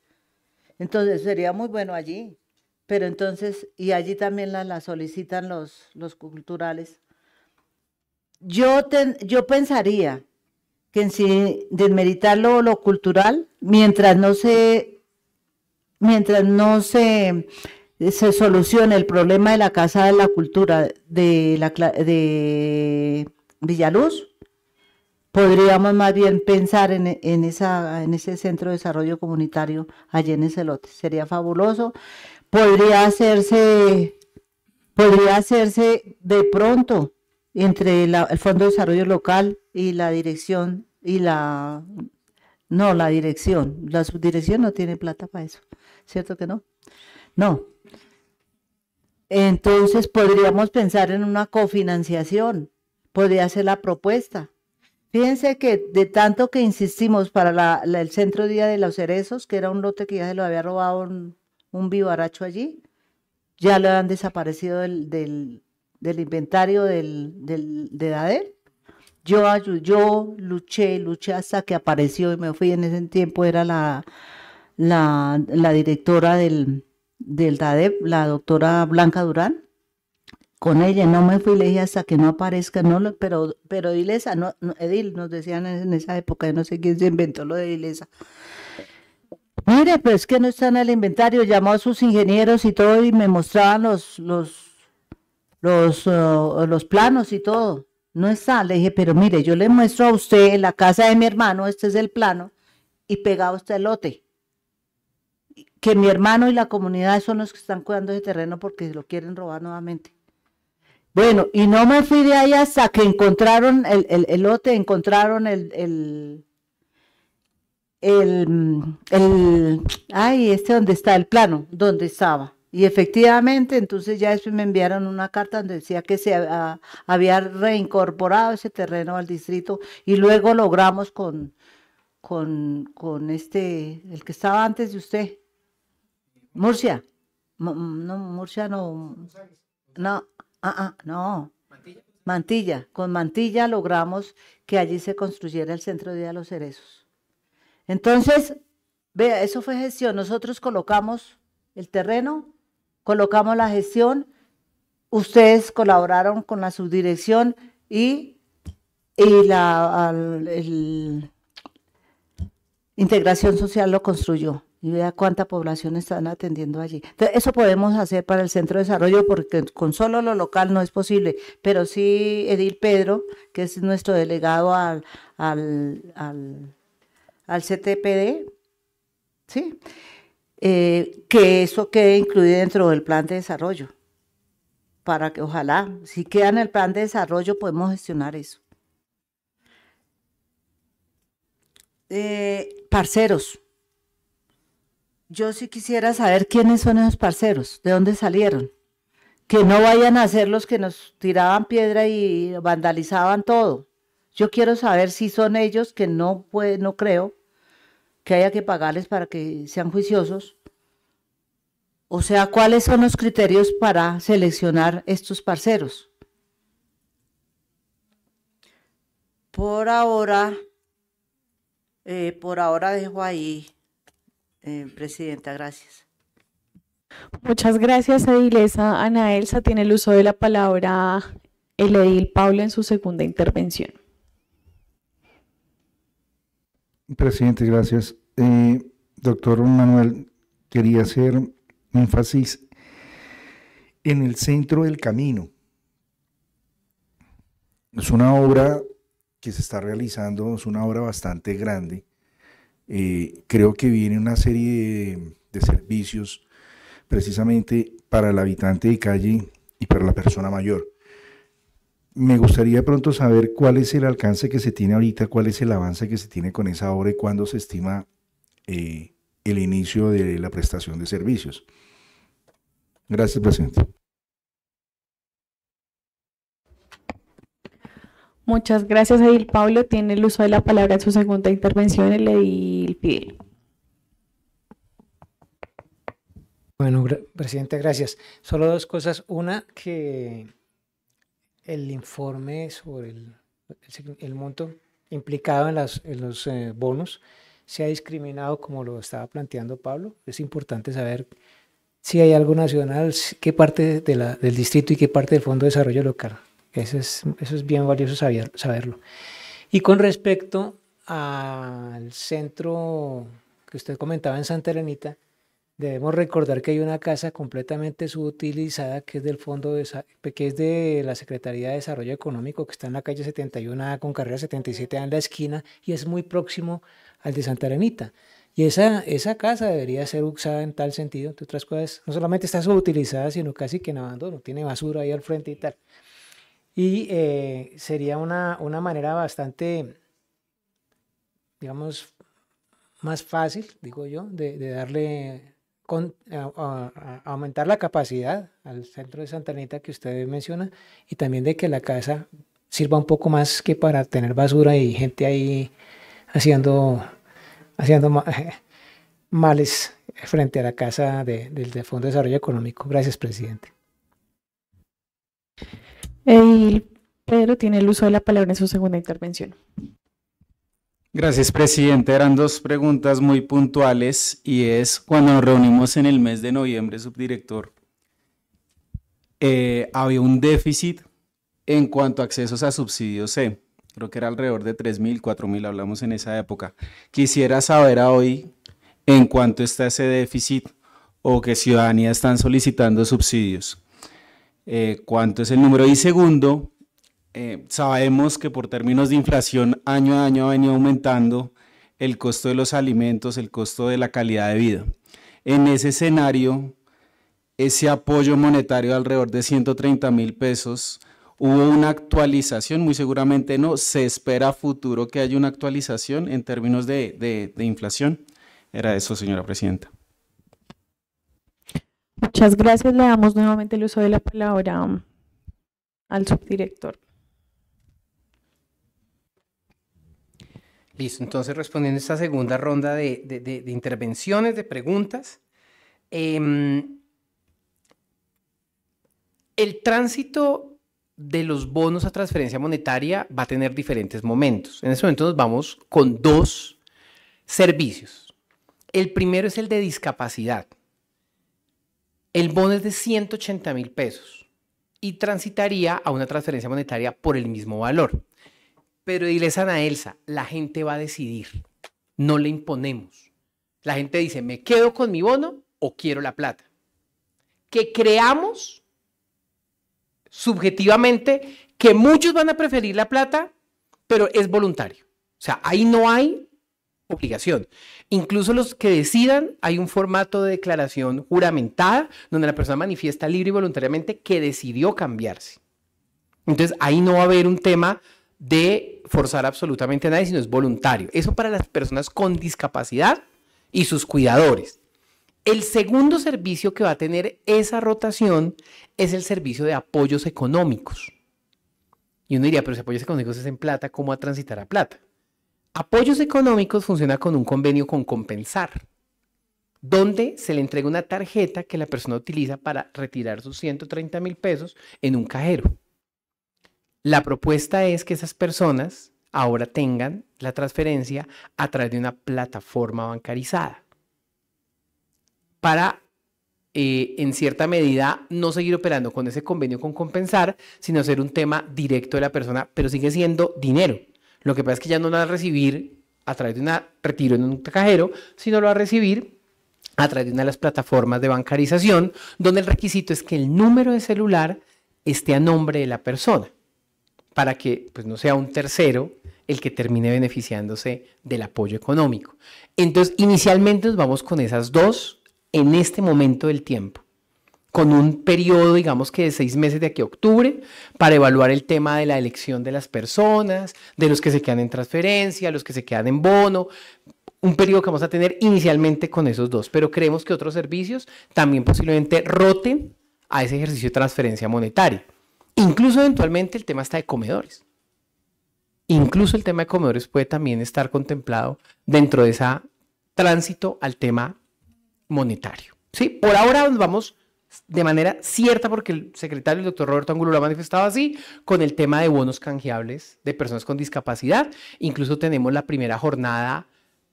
Entonces sería muy bueno allí. Pero entonces, y allí también la, solicitan los, los culturales. Yo, yo pensaría que en sí, desmeritar lo, lo cultural, mientras no se, mientras no se se solucione el problema de la Casa de la Cultura de, la, de Villaluz, podríamos más bien pensar en, esa, en ese centro de desarrollo comunitario allí en lote Sería fabuloso. Podría hacerse, podría hacerse de pronto entre el Fondo de Desarrollo Local y la dirección y la no la dirección, la subdirección no tiene plata para eso, ¿cierto que no? No, entonces podríamos pensar en una cofinanciación, podría ser la propuesta. Fíjense que de tanto que insistimos para el Centro Día de los Cerezos, que era un lote que ya se lo había robado un, vivaracho allí, ya lo han desaparecido del, inventario de DADEL. Yo, luché, luché hasta que apareció y me fui. En ese tiempo era la directora del, del TADEP, la doctora Blanca Durán. Con ella no me fui, le dije hasta que no aparezca, no pero, pero no, Edil, nos decían en, esa época, yo no sé quién se inventó lo de Ilesa. Mire, pues que no está en el inventario, llamó a sus ingenieros y todo y me mostraban los, los, los, oh, los planos y todo. No está, le dije, pero mire, yo le muestro a usted la casa de mi hermano, este es el plano, y pegado está el lote que mi hermano y la comunidad son los que están cuidando ese terreno porque lo quieren robar nuevamente. Bueno, y no me fui de ahí hasta que encontraron el, el, el lote, encontraron el, el, el, ay, este donde está el plano, donde estaba. Y efectivamente, entonces ya después me enviaron una carta donde decía que se ah, había reincorporado ese terreno al distrito y luego logramos con, con, con este, el que estaba antes de usted, Murcia. no, Murcia no. No, ah, ah, no. ¿Mantilla? Con Mantilla logramos que allí se construyera el Centro de Día de los Cerezos. Entonces, vea, eso fue gestión. Nosotros colocamos el terreno, colocamos la gestión, ustedes colaboraron con la subdirección y, la integración social lo construyó y vea cuánta población están atendiendo allí. Entonces, eso podemos hacer para el centro de desarrollo porque con solo lo local no es posible, pero sí Edil Pedro, que es nuestro delegado al, al, CTPD, ¿sí? Eh, que eso quede incluido dentro del plan de desarrollo, para que ojalá, si queda en el plan de desarrollo, podemos gestionar eso. Eh, parceros yo sí quisiera saber quiénes son esos parceros, de dónde salieron. Que no vayan a ser los que nos tiraban piedra y vandalizaban todo. Yo quiero saber si son ellos que no no creo que haya que pagarles para que sean juiciosos. O sea, ¿cuáles son los criterios para seleccionar estos parceros? Por ahora, eh, por ahora dejo ahí eh, presidenta, gracias. Muchas gracias, Edilesa. Ana Elsa tiene el uso de la palabra el edil Pablo en su segunda intervención. Presidente, gracias. Eh, doctor Manuel, quería hacer énfasis en el centro del camino. Es una obra que se está realizando, es una obra bastante grande, eh, creo que viene una serie de, servicios precisamente para el habitante de calle y para la persona mayor. Me gustaría pronto saber cuál es el alcance que se tiene ahorita, cuál es el avance que se tiene con esa obra y cuándo se estima eh, el inicio de la prestación de servicios. Gracias, presidente. Muchas gracias, Edil Pablo. Tiene el uso de la palabra en su segunda intervención, el Edil Fidel. Bueno, presidente, gracias. Solo dos cosas. Una, que el informe sobre el, monto implicado en, las, en los eh, bonos se ha discriminado, como lo estaba planteando Pablo. Es importante saber si hay algo nacional, qué parte de la, del distrito y qué parte del Fondo de Desarrollo Local. Eso es, bien valioso saber, saberlo. Y con respecto al centro que usted comentaba en Santa Elenita, debemos recordar que hay una casa completamente subutilizada que es del fondo de, que es de la Secretaría de Desarrollo Económico que está en la calle 71 con carrera 77 en la esquina y es muy próximo al de Santa Elenita. Y esa, esa casa debería ser usada en tal sentido, entre otras cosas, no solamente está subutilizada, sino casi que en abandono, tiene basura ahí al frente y tal. Y eh, sería una, manera bastante, digamos, más fácil, digo yo, de, darle, con, aumentar la capacidad al centro de Santa Anita que usted menciona y también de que la casa sirva un poco más que para tener basura y gente ahí haciendo, haciendo [LAUGHS] males frente a la casa del Fondo de Desarrollo Económico. Gracias, presidente. Y Pedro tiene el uso de la palabra en su segunda intervención. Gracias, presidente. Eran dos preguntas muy puntuales y es cuando nos reunimos en el mes de noviembre, subdirector, eh, había un déficit en cuanto a accesos a subsidios C. Creo que era alrededor de 3.000, 4.000, hablamos en esa época. Quisiera saber hoy en cuánto está ese déficit o que ciudadanía están solicitando subsidios. Eh, cuánto es el número. Y segundo, eh, sabemos que por términos de inflación año a año ha venido aumentando el costo de los alimentos, el costo de la calidad de vida. En ese escenario, ese apoyo monetario de alrededor de 130 mil pesos, hubo una actualización, muy seguramente no, se espera a futuro que haya una actualización en términos de inflación. Era eso, señora presidenta. Muchas gracias. Le damos nuevamente el uso de la palabra um, al subdirector. Listo, entonces respondiendo esta segunda ronda de, intervenciones, de preguntas, em, el tránsito de los bonos a transferencia monetaria va a tener diferentes momentos. En este momento nos vamos con dos servicios. El primero es el de discapacidad. El bono es de 180 mil pesos y transitaría a una transferencia monetaria por el mismo valor. Pero diles a Ana Elsa, la gente va a decidir, no le imponemos. La gente dice, ¿me quedo con mi bono o quiero la plata? Que creamos subjetivamente que muchos van a preferir la plata, pero es voluntario. O sea, ahí no hay obligación. Incluso los que decidan, hay un formato de declaración juramentada donde la persona manifiesta libre y voluntariamente que decidió cambiarse. Entonces ahí no va a haber un tema de forzar absolutamente a nadie, sino es voluntario. Eso para las personas con discapacidad y sus cuidadores. El segundo servicio que va a tener esa rotación es el servicio de apoyos económicos. Y uno diría, pero si apoyos económicos es en plata, ¿cómo va a transitar a plata? Apoyos económicos funciona con un convenio con compensar, donde se le entrega una tarjeta que la persona utiliza para retirar sus 130 mil pesos en un cajero. La propuesta es que esas personas ahora tengan la transferencia a través de una plataforma bancarizada para, eh, en cierta medida, no seguir operando con ese convenio con compensar, sino hacer un tema directo de la persona, pero sigue siendo dinero. Lo que pasa es que ya no va a recibir a través de un retiro en un cajero, sino lo va a recibir a través de una de las plataformas de bancarización, donde el requisito es que el número de celular esté a nombre de la persona, para que pues, no sea un tercero el que termine beneficiándose del apoyo económico. Entonces, inicialmente nos vamos con esas dos en este momento del tiempo con un periodo, digamos que de seis meses de aquí a octubre, para evaluar el tema de la elección de las personas, de los que se quedan en transferencia, los que se quedan en bono, un periodo que vamos a tener inicialmente con esos dos, pero creemos que otros servicios también posiblemente roten a ese ejercicio de transferencia monetaria. Incluso eventualmente el tema está de comedores. Incluso el tema de comedores puede también estar contemplado dentro de ese tránsito al tema monetario. ¿Sí? Por ahora vamos de manera cierta, porque el secretario, el doctor Roberto Angulo, lo ha manifestado así, con el tema de bonos canjeables de personas con discapacidad. Incluso tenemos la primera jornada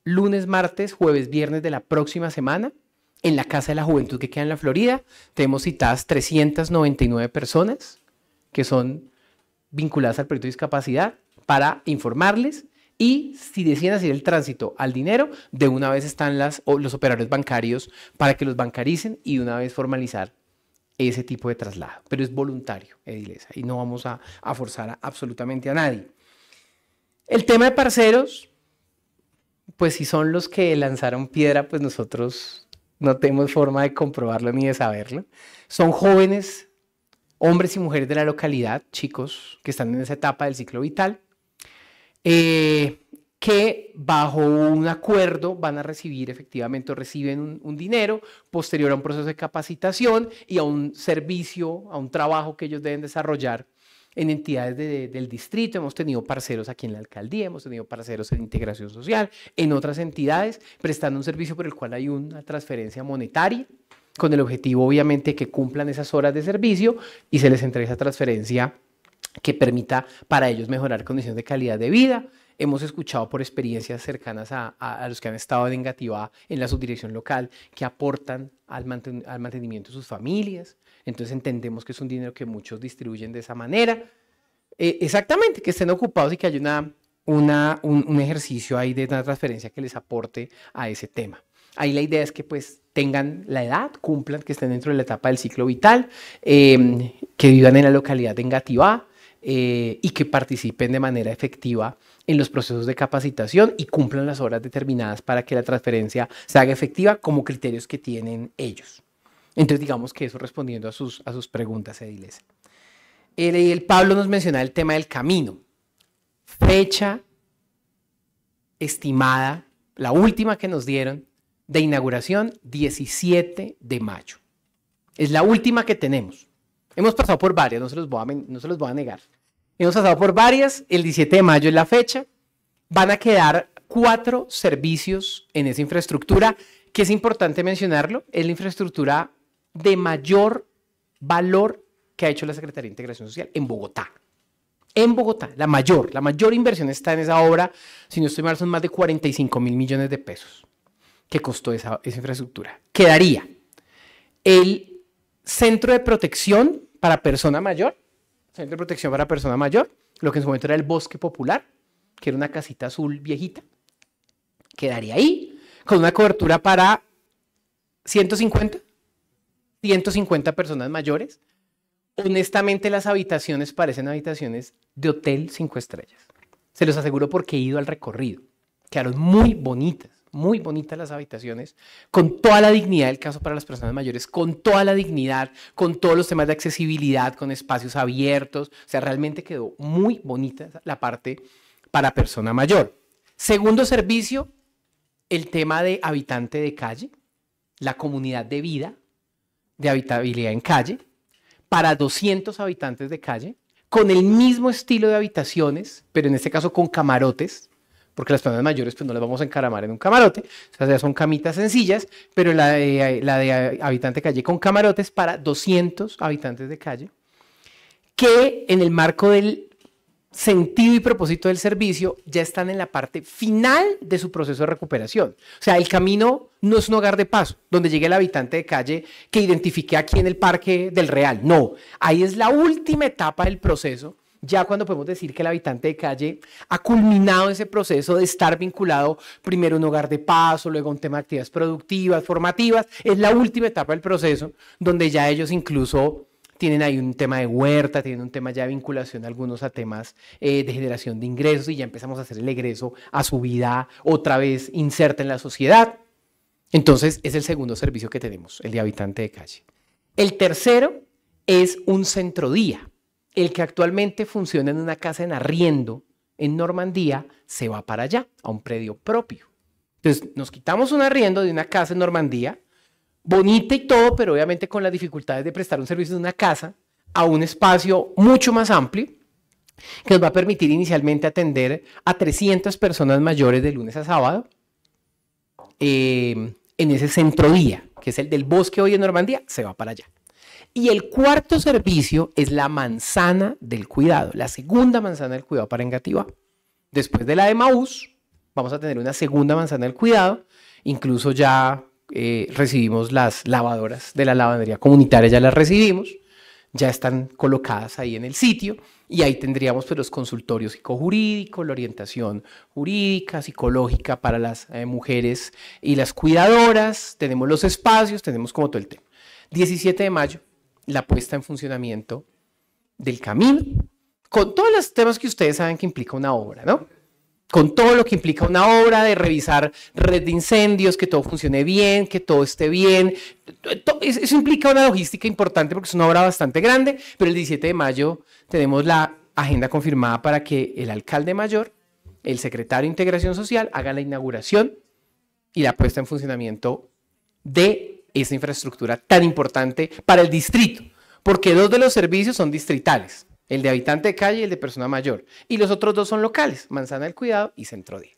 lunes, martes, jueves, viernes de la próxima semana en la Casa de la Juventud que queda en la Florida. Tenemos citadas 399 personas que son vinculadas al proyecto de discapacidad para informarles y si deciden hacer el tránsito al dinero, de una vez están las, los operadores bancarios para que los bancaricen y de una vez formalizar ese tipo de traslado. Pero es voluntario, Edilesa, y no vamos a, forzar absolutamente a nadie. El tema de parceros, pues si son los que lanzaron piedra, pues nosotros no tenemos forma de comprobarlo ni de saberlo. Son jóvenes, hombres y mujeres de la localidad, chicos que están en esa etapa del ciclo vital, eh, que bajo un acuerdo van a recibir, efectivamente, reciben un, dinero posterior a un proceso de capacitación y a un servicio, a un trabajo que ellos deben desarrollar en entidades del distrito. Hemos tenido parceros aquí en la alcaldía, hemos tenido parceros en integración social, en otras entidades, prestando un servicio por el cual hay una transferencia monetaria, con el objetivo, obviamente, que cumplan esas horas de servicio y se les entrega esa transferencia que permita para ellos mejorar condiciones de calidad de vida. Hemos escuchado por experiencias cercanas a, los que han estado en Engativá, en la subdirección local, que aportan al, mantenimiento de sus familias. Entonces entendemos que es un dinero que muchos distribuyen de esa manera. Eh, exactamente, que estén ocupados y que haya una, un, ejercicio ahí de una transferencia que les aporte a ese tema. Ahí la idea es que pues tengan la edad, cumplan, que estén dentro de la etapa del ciclo vital, eh, que vivan en la localidad de Engativá, eh, y que participen de manera efectiva en los procesos de capacitación y cumplan las horas determinadas para que la transferencia se haga efectiva como criterios que tienen ellos. Entonces digamos que eso respondiendo a sus, a sus preguntas, Ediles. El, Pablo nos menciona el tema del camino. Fecha estimada, la última que nos dieron, de inauguración 17 de mayo. Es la última que tenemos. Hemos pasado por varias, no se los no se los voy a negar. Hemos pasado por varias, el 17 de mayo es la fecha. Van a quedar cuatro servicios en esa infraestructura, que es importante mencionarlo, es la infraestructura de mayor valor que ha hecho la Secretaría de Integración Social en Bogotá. En Bogotá, la mayor, la mayor inversión está en esa obra, si no estoy mal, son más de 45 mil millones de pesos que costó esa, esa infraestructura. Quedaría el centro de protección para persona mayor, Centro de Protección para Persona Mayor, lo que en su momento era el Bosque Popular, que era una casita azul viejita. Quedaría ahí, con una cobertura para 150, 150 personas mayores. Honestamente, las habitaciones parecen habitaciones de hotel cinco estrellas. Se los aseguro porque he ido al recorrido. Quedaron muy bonitas muy bonitas las habitaciones, con toda la dignidad del caso para las personas mayores, con toda la dignidad, con todos los temas de accesibilidad, con espacios abiertos. O sea, realmente quedó muy bonita la parte para persona mayor. Segundo servicio, el tema de habitante de calle, la comunidad de vida, de habitabilidad en calle, para 200 habitantes de calle, con el mismo estilo de habitaciones, pero en este caso con camarotes, porque las personas mayores pues no las vamos a encaramar en un camarote, o sea, son camitas sencillas, pero la de, la de habitante calle con camarotes para 200 habitantes de calle, que en el marco del sentido y propósito del servicio ya están en la parte final de su proceso de recuperación. O sea, el camino no es un hogar de paso, donde llegue el habitante de calle que identifique aquí en el parque del Real. No, ahí es la última etapa del proceso ya cuando podemos decir que el habitante de calle ha culminado ese proceso de estar vinculado primero a un hogar de paso, luego a un tema de actividades productivas, formativas, es la última etapa del proceso donde ya ellos incluso tienen ahí un tema de huerta, tienen un tema ya de vinculación algunos a temas eh, de generación de ingresos y ya empezamos a hacer el egreso a su vida otra vez inserta en la sociedad. Entonces es el segundo servicio que tenemos, el de habitante de calle. El tercero es un centro día el que actualmente funciona en una casa en arriendo en Normandía se va para allá, a un predio propio. Entonces nos quitamos un arriendo de una casa en Normandía, bonita y todo, pero obviamente con las dificultades de prestar un servicio de una casa a un espacio mucho más amplio que nos va a permitir inicialmente atender a 300 personas mayores de lunes a sábado eh, en ese centro día, que es el del bosque hoy en Normandía, se va para allá. Y el cuarto servicio es la manzana del cuidado, la segunda manzana del cuidado para Engativá. Después de la de Maús, vamos a tener una segunda manzana del cuidado. Incluso ya eh, recibimos las lavadoras de la lavandería comunitaria, ya las recibimos, ya están colocadas ahí en el sitio y ahí tendríamos pues, los consultorios psicojurídicos, la orientación jurídica, psicológica para las eh, mujeres y las cuidadoras, tenemos los espacios, tenemos como todo el tema. 17 de mayo la puesta en funcionamiento del camino, con todos los temas que ustedes saben que implica una obra, ¿no? Con todo lo que implica una obra, de revisar red de incendios, que todo funcione bien, que todo esté bien. Eso implica una logística importante porque es una obra bastante grande, pero el 17 de mayo tenemos la agenda confirmada para que el alcalde mayor, el secretario de Integración Social, haga la inauguración y la puesta en funcionamiento de esa infraestructura tan importante para el distrito, porque dos de los servicios son distritales, el de habitante de calle y el de persona mayor, y los otros dos son locales, Manzana del Cuidado y Centro día.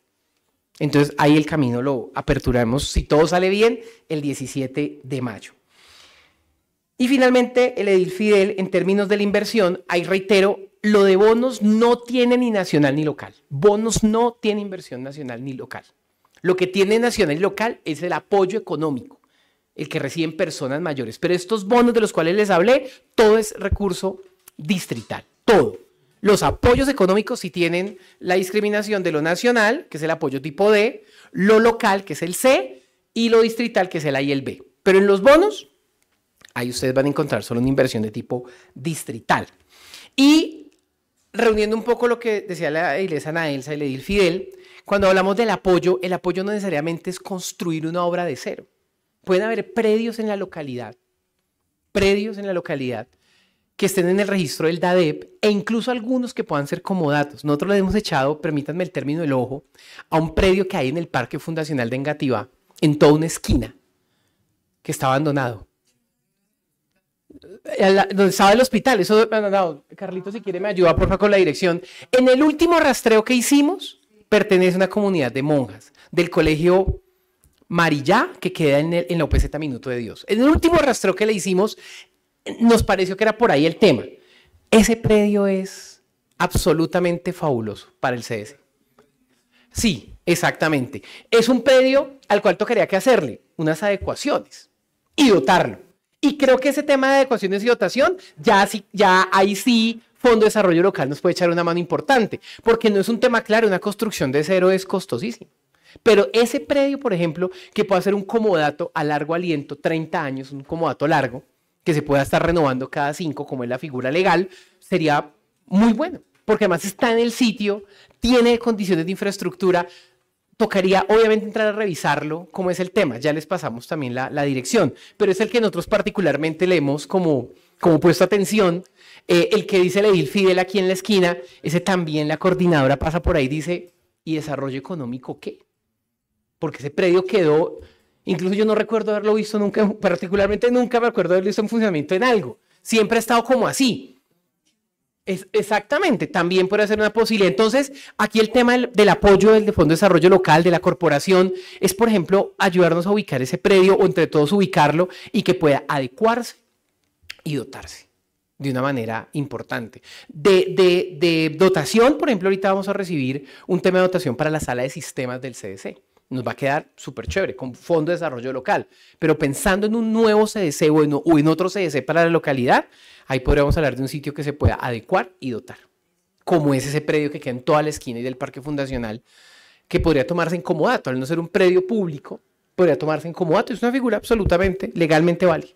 Entonces ahí el camino lo aperturamos, si todo sale bien, el 17 de mayo. Y finalmente, el Edil Fidel, en términos de la inversión, ahí reitero, lo de bonos no tiene ni nacional ni local. Bonos no tiene inversión nacional ni local. Lo que tiene nacional y local es el apoyo económico el que reciben personas mayores. Pero estos bonos de los cuales les hablé, todo es recurso distrital, todo. Los apoyos económicos sí tienen la discriminación de lo nacional, que es el apoyo tipo D, lo local, que es el C, y lo distrital, que es el A y el B. Pero en los bonos, ahí ustedes van a encontrar solo una inversión de tipo distrital. Y reuniendo un poco lo que decía la iglesia Ana Elsa y edil Fidel, cuando hablamos del apoyo, el apoyo no necesariamente es construir una obra de cero pueden haber predios en la localidad, predios en la localidad que estén en el registro del DADEP e incluso algunos que puedan ser como datos. Nosotros le hemos echado, permítanme el término del ojo, a un predio que hay en el Parque Fundacional de Engativá, en toda una esquina, que está abandonado. Eh, donde estaba el hospital, eso Carlito, si quiere me ayuda porfa con la dirección. En el último rastreo que hicimos, pertenece a una comunidad de monjas del colegio Marilla que queda en, el, la OPZ Minuto de Dios. En el último rastro que le hicimos, nos pareció que era por ahí el tema. Ese predio es absolutamente fabuloso para el CS. Sí, exactamente. Es un predio al cual tocaría que hacerle unas adecuaciones y dotarlo. Y creo que ese tema de adecuaciones y dotación, ya, ya ahí sí Fondo de Desarrollo Local nos puede echar una mano importante, porque no es un tema claro, una construcción de cero es costosísima. Pero ese predio, por ejemplo, que pueda ser un comodato a largo aliento, 30 años, un comodato largo, que se pueda estar renovando cada cinco, como es la figura legal, sería muy bueno, porque además está en el sitio, tiene condiciones de infraestructura, tocaría obviamente entrar a revisarlo como es el tema. Ya les pasamos también la, dirección, pero es el que nosotros particularmente leemos como, como puesto atención. Eh, el que dice el Fidel aquí en la esquina, ese también la coordinadora pasa por ahí dice, ¿y desarrollo económico qué? porque ese predio quedó, incluso yo no recuerdo haberlo visto nunca, [LAUGHS] particularmente nunca me acuerdo haber visto un funcionamiento en algo. Siempre ha estado como así. Es, exactamente, también puede ser una posibilidad. Entonces, aquí el tema del, apoyo del Fondo de Desarrollo Local, de la corporación, es, por ejemplo, ayudarnos a ubicar ese predio o entre todos ubicarlo y que pueda adecuarse y dotarse de una manera importante. De, de, dotación, por ejemplo, ahorita vamos a recibir un tema de dotación para la sala de sistemas del CDC nos va a quedar súper chévere, con fondo de desarrollo local. Pero pensando en un nuevo CDC o en, o en otro CDC para la localidad, ahí podríamos hablar de un sitio que se pueda adecuar y dotar, como es ese predio que queda en toda la esquina y del parque fundacional, que podría tomarse en comodato, al no ser un predio público, podría tomarse en comodato. Es una figura absolutamente legalmente válida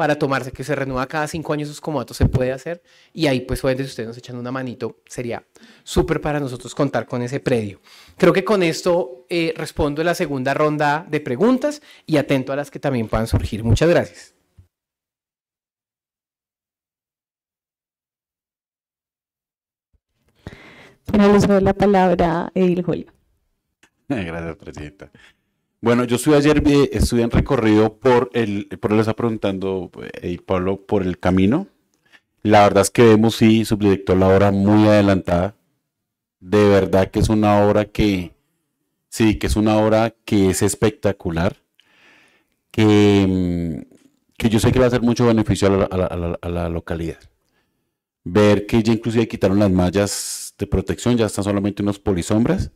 para tomarse, que se renueva cada cinco años esos comodatos, se puede hacer. Y ahí, pues, obviamente, si ustedes nos echan una manito, sería súper para nosotros contar con ese predio. Creo que con esto eh, respondo la segunda ronda de preguntas y atento a las que también puedan surgir. Muchas gracias. Para la palabra, Edil Julio. [LAUGHS] Gracias, Presidenta. Bueno, yo estuve ayer, eh, estuve en recorrido por el, por lo está preguntando eh, Pablo, por el camino. La verdad es que vemos, sí, subdirector, la hora muy adelantada. De verdad que es una obra que, sí, que es una obra que es espectacular, que, mm, yo sé que va a hacer mucho beneficio a la, localidad. Ver que ya inclusive quitaron las mallas de protección, ya están solamente unos polisombras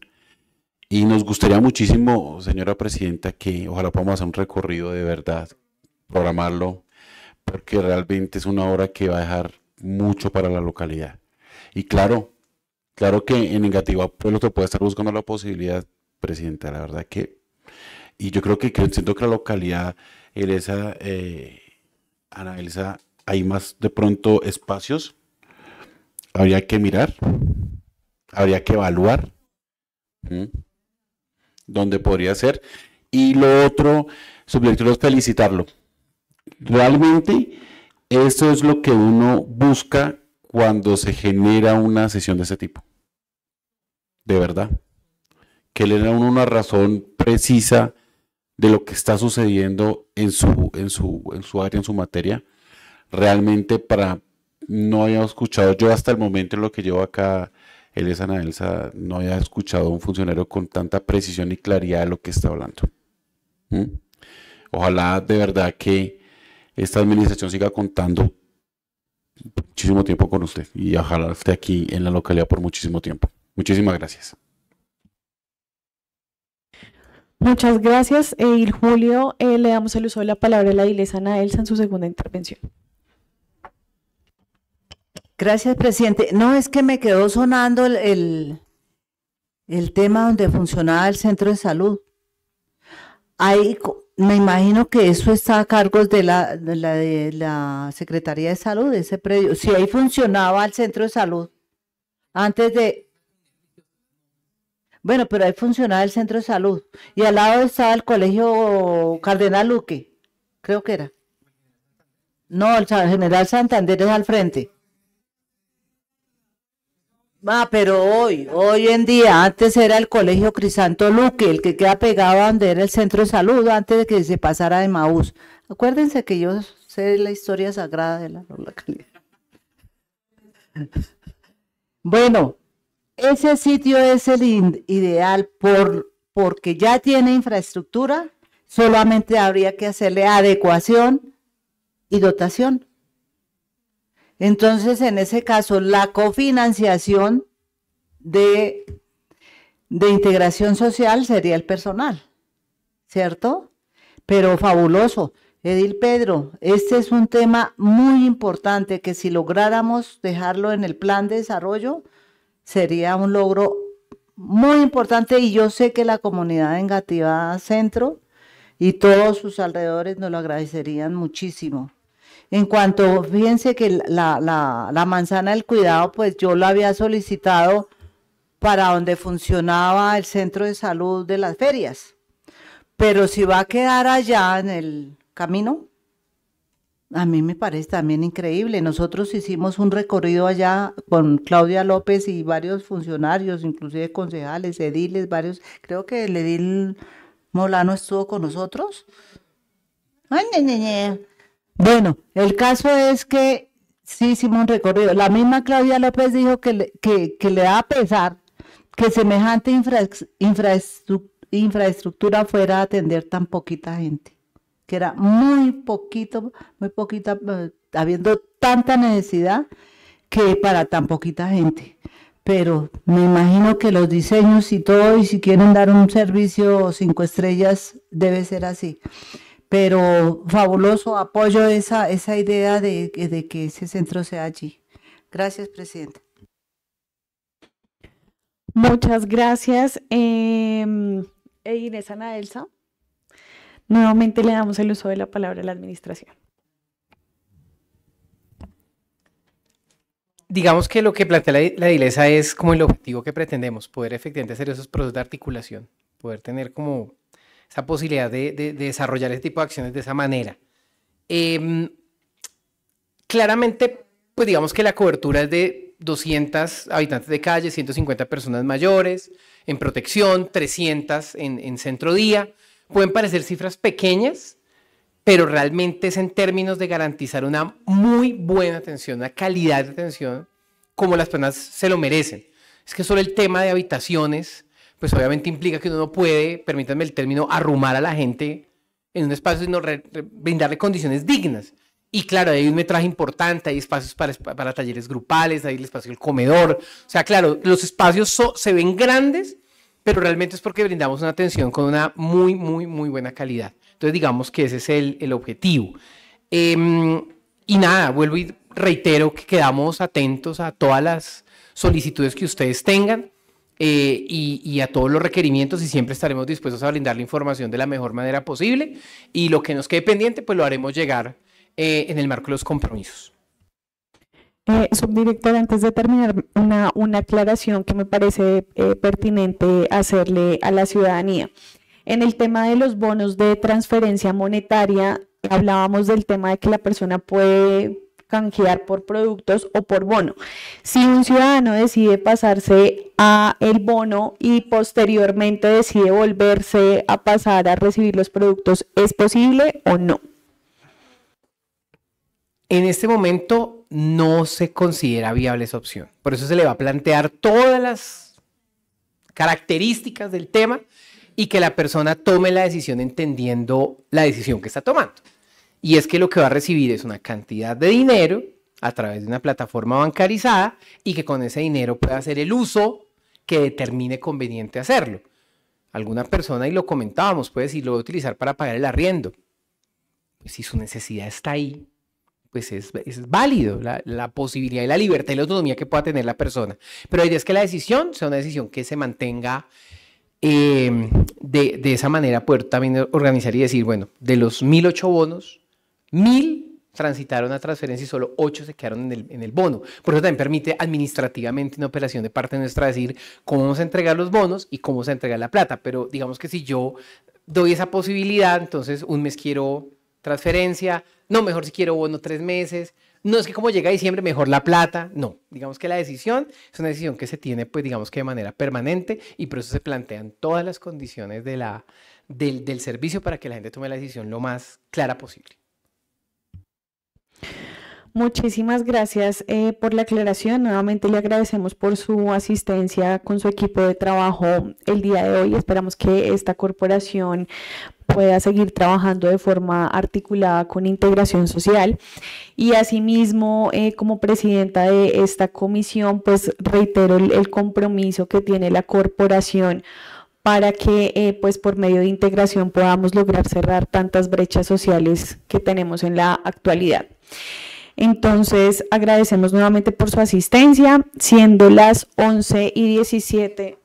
y nos gustaría muchísimo, señora presidenta, que ojalá podamos hacer un recorrido de verdad, programarlo, porque realmente es una hora que va a dejar mucho para la localidad. Y claro, claro que en negativa pueblo te puede estar buscando la posibilidad, presidenta, la verdad que... Y yo creo que, siento que la localidad, en esa, eh, Ana Elsa, hay más de pronto espacios, habría que mirar, habría que evaluar donde podría ser. Y lo otro, subdirector, es felicitarlo. Realmente, esto es lo que uno busca cuando se genera una sesión de ese tipo. De verdad. Que le da uno una razón precisa de lo que está sucediendo en su, en su, en su área, en su materia. Realmente para, no haya escuchado yo hasta el momento lo que llevo acá Elsa no haya escuchado a un funcionario con tanta precisión y claridad de lo que está hablando. ¿Mm? Ojalá de verdad que esta administración siga contando muchísimo tiempo con usted y ojalá esté aquí en la localidad por muchísimo tiempo. Muchísimas gracias. Muchas gracias, Y Julio. Eh, le damos el uso de la palabra a la Ana Elsa en su segunda intervención. Gracias, presidente. No, es que me quedó sonando el, el, tema donde funcionaba el centro de salud. Ahí, me imagino que eso está a cargo de la, de la, Secretaría de Salud, ese predio. Si ahí funcionaba el centro de salud, antes de... Bueno, pero ahí funcionaba el centro de salud. Y al lado estaba el colegio Cardenal Luque, creo que era. No, el General Santander es al frente. Ah, pero hoy, hoy en día, antes era el Colegio Crisanto Luque, el que queda pegado a donde era el centro de salud, antes de que se pasara de Maús. Acuérdense que yo sé la historia sagrada de la localidad. Bueno, ese sitio es el ideal porque ya tiene infraestructura, solamente habría que hacerle adecuación y dotación. Entonces, en ese caso, la cofinanciación de, integración social sería el personal, ¿cierto? Pero fabuloso. Edil Pedro, este es un tema muy importante que si lográramos dejarlo en el plan de desarrollo, sería un logro muy importante y yo sé que la comunidad en Gativa Centro y todos sus alrededores nos lo agradecerían muchísimo. En cuanto, fíjense que la, manzana del cuidado, pues yo la había solicitado para donde funcionaba el centro de salud de las ferias. Pero si va a quedar allá en el camino, a mí me parece también increíble. Nosotros hicimos un recorrido allá con Claudia López y varios funcionarios, inclusive concejales, ediles, varios. Creo que el edil Molano estuvo con nosotros. Ay, bueno, el caso es que sí hicimos un recorrido. La misma Claudia López dijo que le, que, que da pesar que semejante infraestructura fuera a atender tan poquita gente, que era muy poquito, muy poquita, eh, habiendo tanta necesidad que para tan poquita gente. Pero me imagino que los diseños y todo, y si quieren dar un servicio cinco estrellas, debe ser así. Pero fabuloso, apoyo esa, esa idea de, que ese centro sea allí. Gracias, Presidenta. Muchas gracias, em, e Inés Ana Elsa. Nuevamente le damos el uso de la palabra a la administración. Digamos que lo que plantea la, la es como el objetivo que pretendemos, poder efectivamente hacer esos procesos de articulación, poder tener como esa posibilidad de, desarrollar ese tipo de acciones de esa manera. Em, claramente, pues digamos que la cobertura es de 200 habitantes de calle, 150 personas mayores, en protección, 300 en, en centro día. Pueden parecer cifras pequeñas, pero realmente es en términos de garantizar una muy buena atención, una calidad de atención como las personas se lo merecen. Es que solo el tema de habitaciones pues obviamente implica que uno no puede, permítanme el término, arrumar a la gente en un espacio, sino no brindarle condiciones dignas. Y claro, hay un metraje importante, hay espacios para, talleres grupales, hay el espacio del comedor. O sea, claro, los espacios se ven grandes, pero realmente es porque brindamos una atención con una muy, muy, muy buena calidad. Entonces, digamos que ese es el, objetivo. Em, y nada, vuelvo y reitero que quedamos atentos a todas las solicitudes que ustedes tengan. Eh, y, a todos los requerimientos y siempre estaremos dispuestos a brindar la información de la mejor manera posible y lo que nos quede pendiente pues lo haremos llegar eh, en el marco de los compromisos. Eh, subdirector, antes de terminar, una, una aclaración que me parece pertinente hacerle a la ciudadanía. En el tema de los bonos de transferencia monetaria, hablábamos del tema de que la persona puede canjear por productos o por bono. Si un ciudadano decide pasarse a el bono y posteriormente decide volverse a pasar a recibir los productos, ¿es posible o no? En este momento no se considera viable esa opción. Por eso se le va a plantear todas las características del tema y que la persona tome la decisión entendiendo la decisión que está tomando. Y es que lo que va a recibir es una cantidad de dinero a través de una plataforma bancarizada y que con ese dinero pueda hacer el uso que determine conveniente hacerlo. Alguna persona, y lo comentábamos, puede decir, lo voy a utilizar para pagar el arriendo. Pues si su necesidad está ahí, pues es, válido la, posibilidad y la libertad y la autonomía que pueda tener la persona. Pero la idea es que la decisión sea una decisión que se mantenga eh, de, de, esa manera, poder también organizar y decir, bueno, de los 1.008 bonos, Mil transitaron a transferencia y solo ocho se quedaron en el, bono. Por eso también permite administrativamente una operación de parte nuestra decir cómo vamos a entregar los bonos y cómo se entrega la plata. Pero digamos que si yo doy esa posibilidad, entonces un mes quiero transferencia, no, mejor si quiero bono tres meses, no es que como llega diciembre mejor la plata, no, digamos que la decisión es una decisión que se tiene pues digamos que de manera permanente y por eso se plantean todas las condiciones del servicio para que la gente tome la decisión lo más clara posible. Muchísimas gracias eh, por la aclaración. Nuevamente le agradecemos por su asistencia con su equipo de trabajo el día de hoy. Esperamos que esta corporación pueda seguir trabajando de forma articulada con integración social. Y asimismo, eh, como presidenta de esta comisión, pues reitero el, compromiso que tiene la corporación para que eh, pues por medio de integración podamos lograr cerrar tantas brechas sociales que tenemos en la actualidad. Entonces, agradecemos nuevamente por su asistencia, siendo las 11 y 17.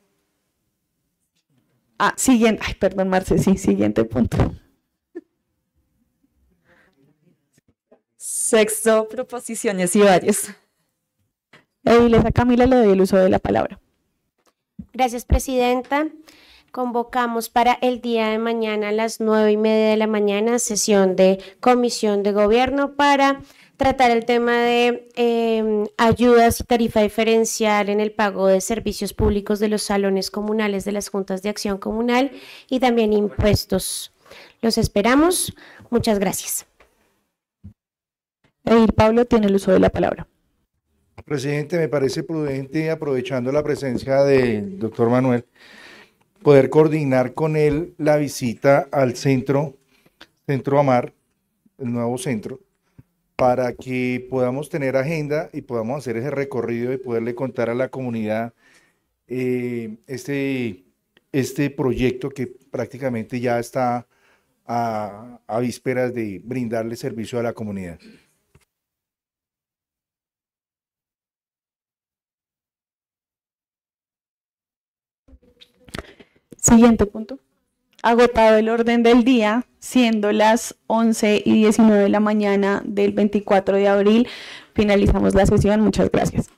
Ah, siguiente, ay, perdón, Marce, sí, siguiente punto. Sexto, proposiciones y varios. Camila le doy el uso de la palabra. Gracias, Presidenta. Convocamos para el día de mañana a las nueve y media de la mañana sesión de comisión de gobierno para tratar el tema de em, ayudas y tarifa diferencial en el pago de servicios públicos de los salones comunales de las juntas de acción comunal y también impuestos. Los esperamos. Muchas gracias. Pablo tiene el uso de la palabra. Presidente, me parece prudente, aprovechando la presencia del doctor Manuel, poder coordinar con él la visita al centro, Centro Amar, el nuevo centro, para que podamos tener agenda y podamos hacer ese recorrido y poderle contar a la comunidad eh, este, este proyecto que prácticamente ya está a vísperas de brindarle servicio a la comunidad. Siguiente punto. Agotado el orden del día, siendo las 11 y 19 de la mañana del 24 de abril, finalizamos la sesión. Muchas gracias.